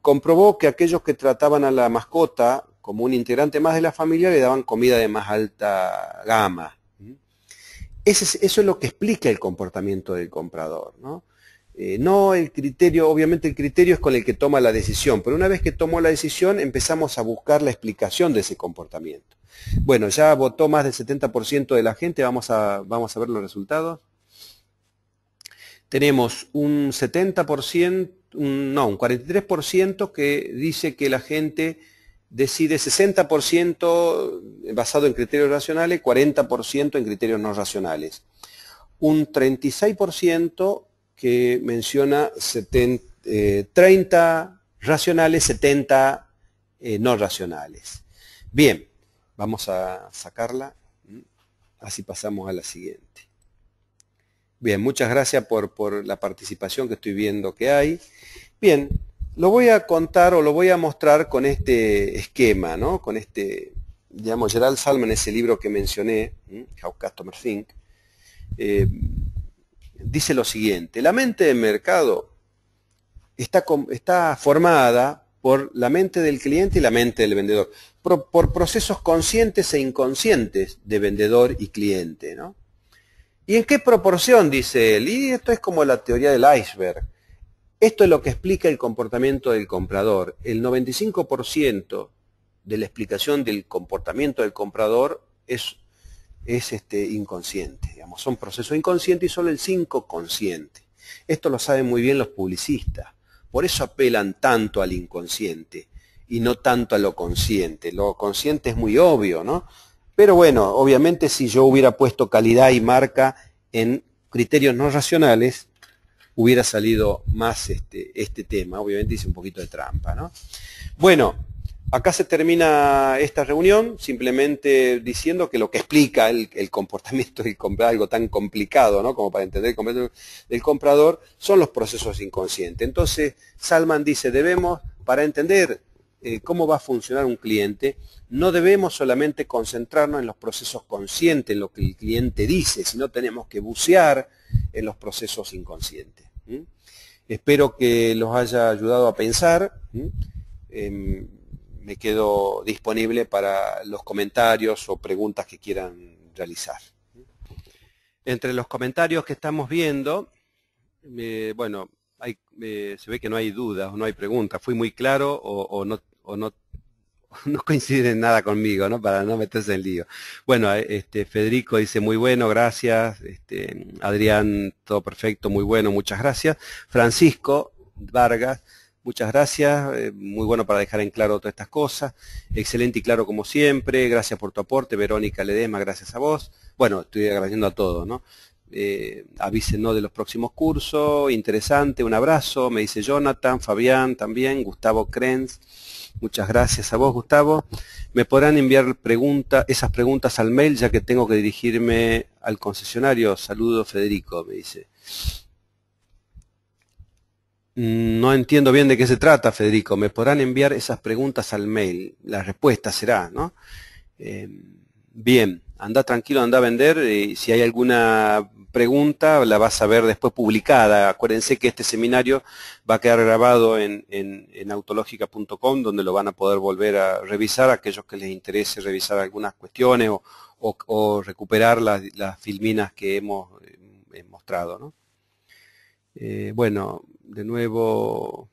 Comprobó que aquellos que trataban a la mascota como un integrante más de la familia le daban comida de más alta gama. eso es lo que explica el comportamiento del comprador, ¿no? Eh, no el criterio, obviamente el criterio es con el que toma la decisión, pero una vez que tomó la decisión empezamos a buscar la explicación de ese comportamiento. Bueno, ya votó más del 70% de la gente, vamos a, vamos a ver los resultados. Tenemos un 70%, no, un 43% que dice que la gente decide 60% basado en criterios racionales, 40% en criterios no racionales. Un 36% que menciona 30 eh, racionales, 70 eh, no racionales. Bien, vamos a sacarla. Así pasamos a la siguiente. Bien, muchas gracias por, la participación que estoy viendo que hay. Bien, lo voy a contar o lo voy a mostrar con este esquema, ¿no? Con este, digamos, Gerald Salman, ese libro que mencioné, How Customer Think, eh, dice lo siguiente, la mente de mercado está, formada por la mente del cliente y la mente del vendedor, por, procesos conscientes e inconscientes de vendedor y cliente. ¿Y en qué proporción? Dice él. Y esto es como la teoría del iceberg. Esto es lo que explica el comportamiento del comprador. El 95% de la explicación del comportamiento del comprador es es este, inconsciente. Digamos. Son procesos inconscientes y solo el 5 consciente. Esto lo saben muy bien los publicistas. Por eso apelan tanto al inconsciente y no tanto a lo consciente. Lo consciente es muy obvio, ¿no? Pero bueno, obviamente si yo hubiera puesto calidad y marca en criterios no racionales, hubiera salido más este, este tema. Obviamente hice un poquito de trampa, ¿no? Bueno, Acá se termina esta reunión simplemente diciendo que lo que explica el, comportamiento del comprador, algo tan complicado ¿no? como para entender el comportamiento del comprador, son los procesos inconscientes. Entonces, Salman dice, debemos, para entender eh, cómo va a funcionar un cliente, no debemos solamente concentrarnos en los procesos conscientes, en lo que el cliente dice, sino tenemos que bucear en los procesos inconscientes. Espero que los haya ayudado a pensar me quedo disponible para los comentarios o preguntas que quieran realizar. Entre los comentarios que estamos viendo, eh, bueno, eh, se ve que no hay dudas, o no hay preguntas. Fui muy claro o, [LAUGHS] no, coinciden nada conmigo, ¿no? Para no meterse en lío. Bueno, eh, este, Federico dice muy bueno, gracias. Este, Adrián, todo perfecto, muy bueno, muchas gracias. Francisco Vargas Muchas gracias, eh, muy bueno para dejar en claro todas estas cosas. Excelente y claro como siempre, gracias por tu aporte, Verónica Ledema, gracias a vos. Bueno, estoy agradeciendo a todos, ¿no? Eh, avísenos de los próximos cursos, interesante, un abrazo, me dice Jonathan, Fabián también, Gustavo Krenz, muchas gracias a vos Gustavo. Me podrán enviar esas preguntas al mail ya que tengo que dirigirme al concesionario. saludo Federico, me dice. No entiendo bien de qué se trata, Federico. Me podrán enviar esas preguntas al mail. La respuesta será, ¿no? Em, bien, anda tranquilo, anda a vender. Eh, si hay alguna pregunta, la vas a ver después publicada. Acuérdense que este seminario va a quedar grabado en, en, autológica.com, donde lo van a poder volver a revisar, aquellos que les interese revisar algunas cuestiones o, recuperar las, filminas que hemos eh, mostrado, ¿no? Eh, bueno, de nuevo,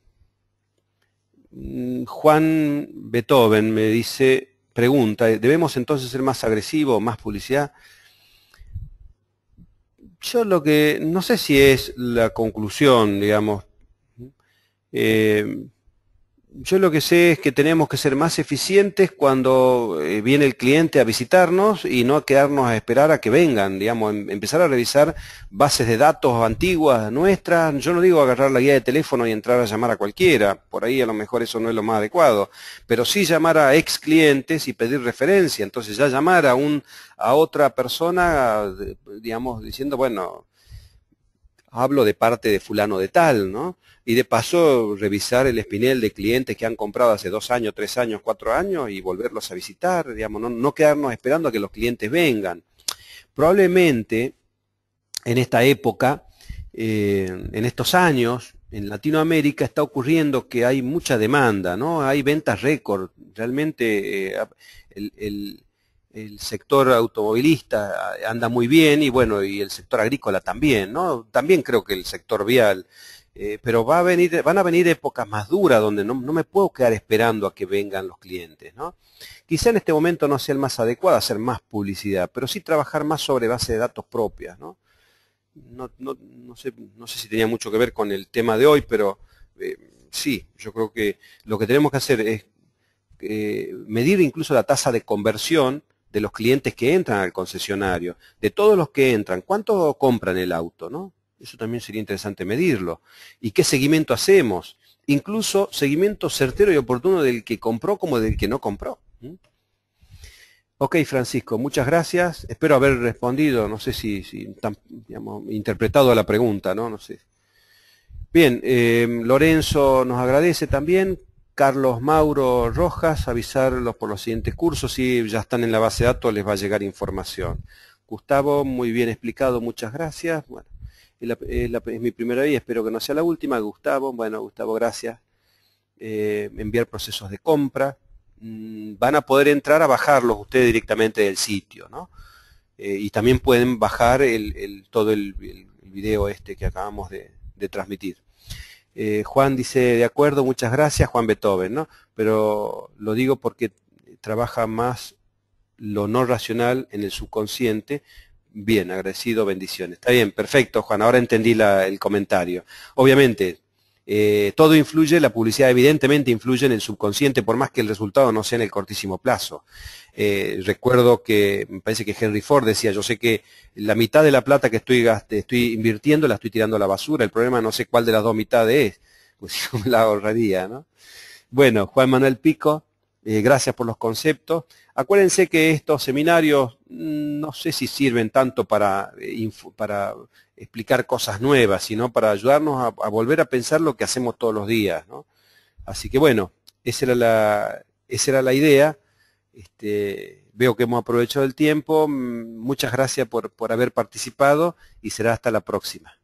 mm, Juan Beethoven me dice, pregunta, ¿debemos entonces ser más agresivos, más publicidad? Yo lo que, no sé si es la conclusión, digamos, eh, yo lo que sé es que tenemos que ser más eficientes cuando eh, viene el cliente a visitarnos y no quedarnos a esperar a que vengan, digamos, em, empezar a revisar bases de datos antiguas nuestras. Yo no digo agarrar la guía de teléfono y entrar a llamar a cualquiera, por ahí a lo mejor eso no es lo más adecuado, pero sí llamar a ex clientes y pedir referencia, entonces ya llamar a un a otra persona, digamos, diciendo, bueno, hablo de parte de fulano de tal, ¿no? Y de paso revisar el espinel de clientes que han comprado hace dos años, tres años, cuatro años y volverlos a visitar, digamos, no, quedarnos esperando a que los clientes vengan. Probablemente en esta época, eh, en estos años, en Latinoamérica está ocurriendo que hay mucha demanda, ¿no? Hay ventas récord. Realmente eh, el, el sector automovilista eh, anda muy bien y bueno, y el sector agrícola también, ¿no? También creo que el sector vial, eh, pero va a venir, van a venir épocas más duras donde no, no, me puedo quedar esperando a que vengan los clientes, ¿no? Quizá en este momento no sea el más adecuado hacer más publicidad, pero sí trabajar más sobre base de datos propias, ¿no? No, no, no sé, no sé si tenía mucho que ver con el tema de hoy, pero eh, sí, yo creo que lo que tenemos que hacer es medir incluso la tasa de conversión, de los clientes que entran al concesionario, de todos los que entran, cuánto compran el auto, ¿no? Eso también sería interesante medirlo. ¿Y qué seguimiento hacemos? Incluso seguimiento certero y oportuno del que compró como del que no compró. Ok, Francisco, muchas gracias. Espero haber respondido, no sé si, interpretado la pregunta, ¿no? No sé. Bien, eh, Lorenzo nos agradece también. Carlos Mauro Rojas, avisarlos por los siguientes cursos. Si ya están en la base de datos, les va a llegar información. Gustavo, muy bien explicado, muchas gracias. Bueno, es, mi primera vez, espero que no sea la última. Gustavo, bueno, Gustavo, gracias. Eh, enviar procesos de compra. Mm, van a poder entrar a bajarlos ustedes directamente del sitio, ¿no? Eh, y también pueden bajar todo el, video este que acabamos de transmitir. Eh, Juan dice, de acuerdo, muchas gracias, Juan Beethoven, ¿no? Pero lo digo porque trabaja más lo no racional en el subconsciente. Bien, agradecido, bendiciones. Está bien, perfecto, Juan, ahora entendí el comentario. Obviamente, eh, todo influye, la publicidad evidentemente influye en el subconsciente, por más que el resultado no sea en el cortísimo plazo. Eh, recuerdo que, me parece que Henry Ford decía, yo sé que la mitad de la plata que estoy, estoy invirtiendo la estoy tirando a la basura, el problema no sé cuál de las dos mitades es, [LAUGHS] pues yo me la ahorraría, ¿no? Bueno, Juan Manuel Pico, eh, gracias por los conceptos. Acuérdense que estos seminarios mm, no sé si sirven tanto para, para explicar cosas nuevas, sino para ayudarnos a, volver a pensar lo que hacemos todos los días. ¿no? Así que bueno, esa era la, esa era la idea. Este, veo que hemos aprovechado el tiempo. Mm, muchas gracias por, por haber participado y será hasta la próxima.